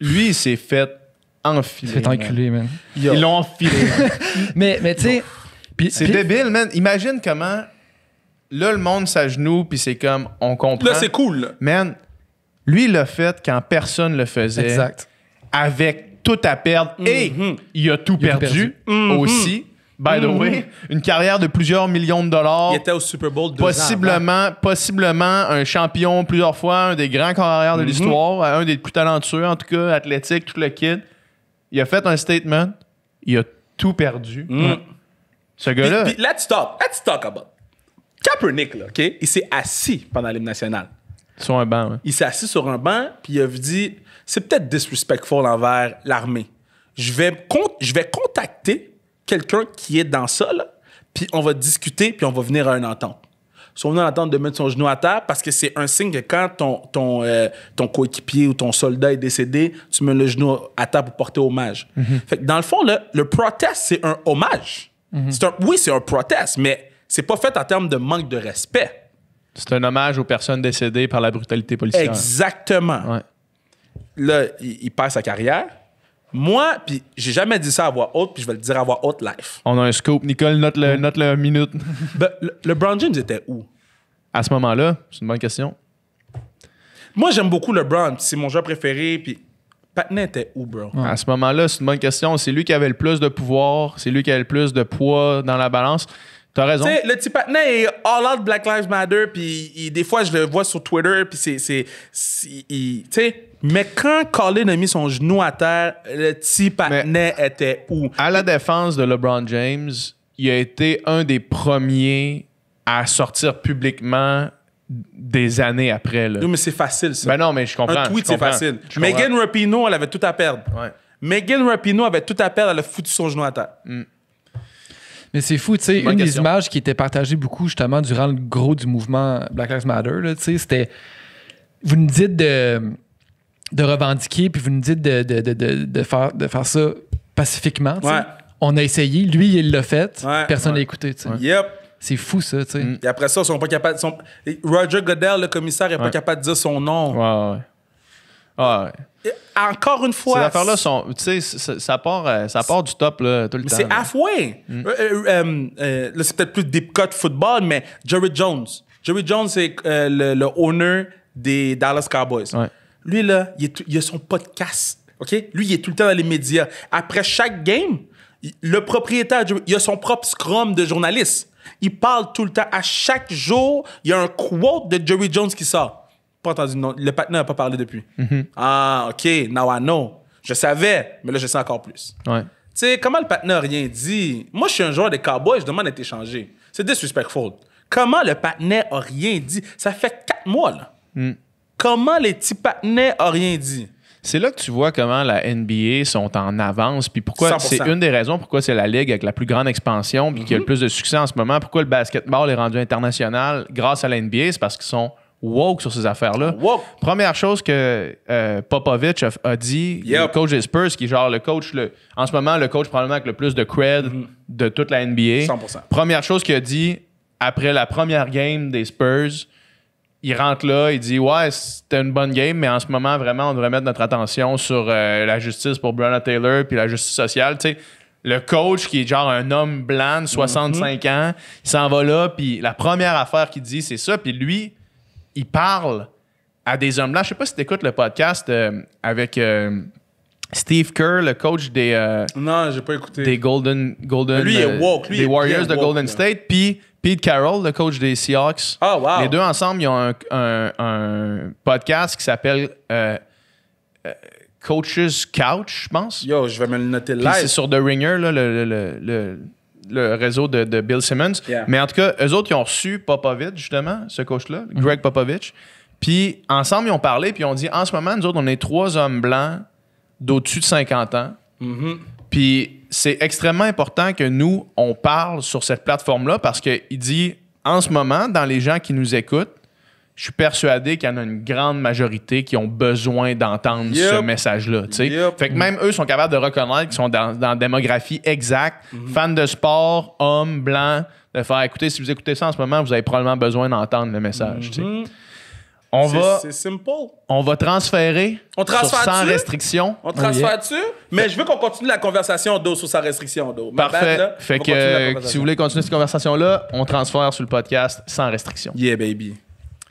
lui, il s'est fait enfiler. Il s'est fait enculer, man. Ils l'ont enfilé. *laughs* mais, mais tu sais... C'est débile, man. Imagine comment... Là, le monde s'agenouille, puis c'est comme, on comprend. Là, c'est cool. Man, lui, il l'a fait quand personne le faisait. Exact. Avec tout à perdre mm-hmm. et il a tout perdu, mm-hmm. aussi. By the mm-hmm. way, une carrière de plusieurs millions de dollars. Il était au Super Bowl deux possiblement, ans Possiblement un champion plusieurs fois, un des grands carrières de l'histoire, un des plus talentueux, en tout cas, athlétique, tout le kid. Il a fait un statement. Il a tout perdu. Mm. Ce gars-là. Let's talk. Let's talk about. Kaepernick, là, OK? Il s'est assis pendant l'hymne national. Sur un banc, Il s'est assis sur un banc, puis il a dit c'est peut-être disrespectful envers l'armée. Je vais, je vais contacter quelqu'un qui est dans ça, là, puis on va discuter, puis on va venir à une entente. Son en entente de mettre son genou à terre parce que c'est un signe que quand ton, ton, euh, ton coéquipier ou ton soldat est décédé, tu mets le genou à terre pour porter hommage. Mhm. Fait que dans le fond, le protest, c'est un hommage. Mhm. un, oui, c'est un protest, mais c'est pas fait en termes de manque de respect. C'est un hommage aux personnes décédées par la brutalité policière. Exactement. Là, il, passe perd sa carrière. Moi, puis j'ai jamais dit ça à voix haute, puis je vais le dire à voix haute life. On a un scoop. Nicole, note le, minute. *laughs* Ben, le, Brown James était où? À ce moment-là, c'est une bonne question. Moi, j'aime beaucoup le Brown. C'est mon joueur préféré, puis était où, bro? À ce moment-là, c'est une bonne question. C'est lui qui avait le plus de pouvoir, c'est lui qui avait le plus de poids dans la balance raison. le petit Patnais est all out Black Lives Matter, puis des fois, je le vois sur Twitter, puis c'est. mais quand Colin a mis son genou à terre, le petit Patnais était où? À la défense de LeBron James, il a été un des premiers à sortir publiquement des années après. Là. Non, mais c'est facile, ça. Ben non, mais je comprends. Un tweet, c'est facile. Megan Rapinoe, elle avait tout à perdre. Ouais. Megan Rapinoe avait tout à perdre, elle a foutu son genou à terre. Mm. Mais c'est fou, tu sais, une des images qui était partagée beaucoup justement durant le gros du mouvement Black Lives Matter, tu sais, c'était. Vous nous dites de, de revendiquer, puis vous nous dites de, faire, de faire ça pacifiquement, On a essayé, lui, il l'a fait, personne n'a écouté, écouté, Yep. C'est fou, ça, tu sais. Et mm. après ça, ils sont pas capables. Roger Goodell, le commissaire, est pas capable de dire son nom. ouais. Ah, encore une fois. Ces affaires-là Tu sais, ça part, euh, ça part du top tout le temps. C'est halfway. Mm. Euh, euh, c'est peut-être plus cut football, mais Jerry Jones. Jerry Jones, c'est le, owner des Dallas Cowboys. Lui, là, il, a son podcast. OK? Lui, il est tout le temps dans les médias. Après chaque game, le propriétaire, il a son propre scrum de journalistes. Il parle tout le temps. À chaque jour, il y a un quote de Jerry Jones qui sort entendu le nom. Le partenaire n'a pas parlé depuis. Mhm. Ah, OK, now I know. Je savais, mais là, je sais encore plus. Tu sais, comment le partenaire n'a rien dit? Moi, je suis un joueur de Cowboys, je demande d'être échangé. C'est disrespectful. Comment le partenaire n'a rien dit? Ça fait quatre mois, là. Mm. Comment les petits partenaires n'ont rien dit? C'est là que tu vois comment la NBA sont en avance, puis pourquoi c'est une des raisons pourquoi c'est la ligue avec la plus grande expansion, puis qui a mhm. le plus de succès en ce moment. Pourquoi le basketball est rendu international grâce à la NBA, c'est parce qu'ils sont woke sur ces affaires-là. Première chose que euh, Popovich a, dit, le coach des Spurs, qui est genre le coach, le, en ce moment, le coach probablement avec le plus de cred mm-hmm. de toute la NBA. 100%. Première chose qu'il a dit après la première game des Spurs, il rentre là, il dit Ouais, c'était une bonne game, mais en ce moment, vraiment, on devrait mettre notre attention sur euh, la justice pour Breonna Taylor puis la justice sociale. Tu le coach qui est genre un homme blanc de 65 mm-hmm. ans, il s'en va là, puis la première affaire qu'il dit, c'est ça, puis lui, il parle à des hommes-là. Je sais pas si tu écoutes le podcast euh, avec euh, Steve Kerr, le coach des. Euh, non, j'ai pas écouté. Des Golden. Golden des Warriors de Golden State. Puis Pete Carroll, le coach des Seahawks. oh, wow. Les deux ensemble, ils ont un, podcast qui s'appelle. Coaches Couch, je pense. Yo, je vais me le noter live. C'est sur The Ringer, là, le, le le réseau de, Bill Simmons. Mais en tout cas, eux autres, ils ont reçu Popovich, justement, ce coach-là, mm-hmm. Greg Popovich. Puis ensemble, ils ont parlé, puis ils ont dit en ce moment, nous autres, on est trois hommes blancs d'au-dessus de 50 ans. Mm-hmm. Puis c'est extrêmement important que nous, on parle sur cette plateforme-là parce qu'il dit en ce moment, dans les gens qui nous écoutent, je suis persuadé qu'il y en a une grande majorité qui ont besoin d'entendre ce message-là. Fait que même eux sont capables de reconnaître qu'ils sont dans, dans, la démographie exacte, mhm. fans de sport, hommes, blancs, de faire écouter, si vous écoutez ça en ce moment, vous avez probablement besoin d'entendre le message. Mhm. On va, simple. on va transférer sans restriction. On transfère dessus, Mais je veux qu'on continue la conversation d'eau sur sa restriction d'eau. Parfait. fait que si vous voulez continuer cette conversation-là, on transfère sur le podcast sans restriction. Yeah, baby.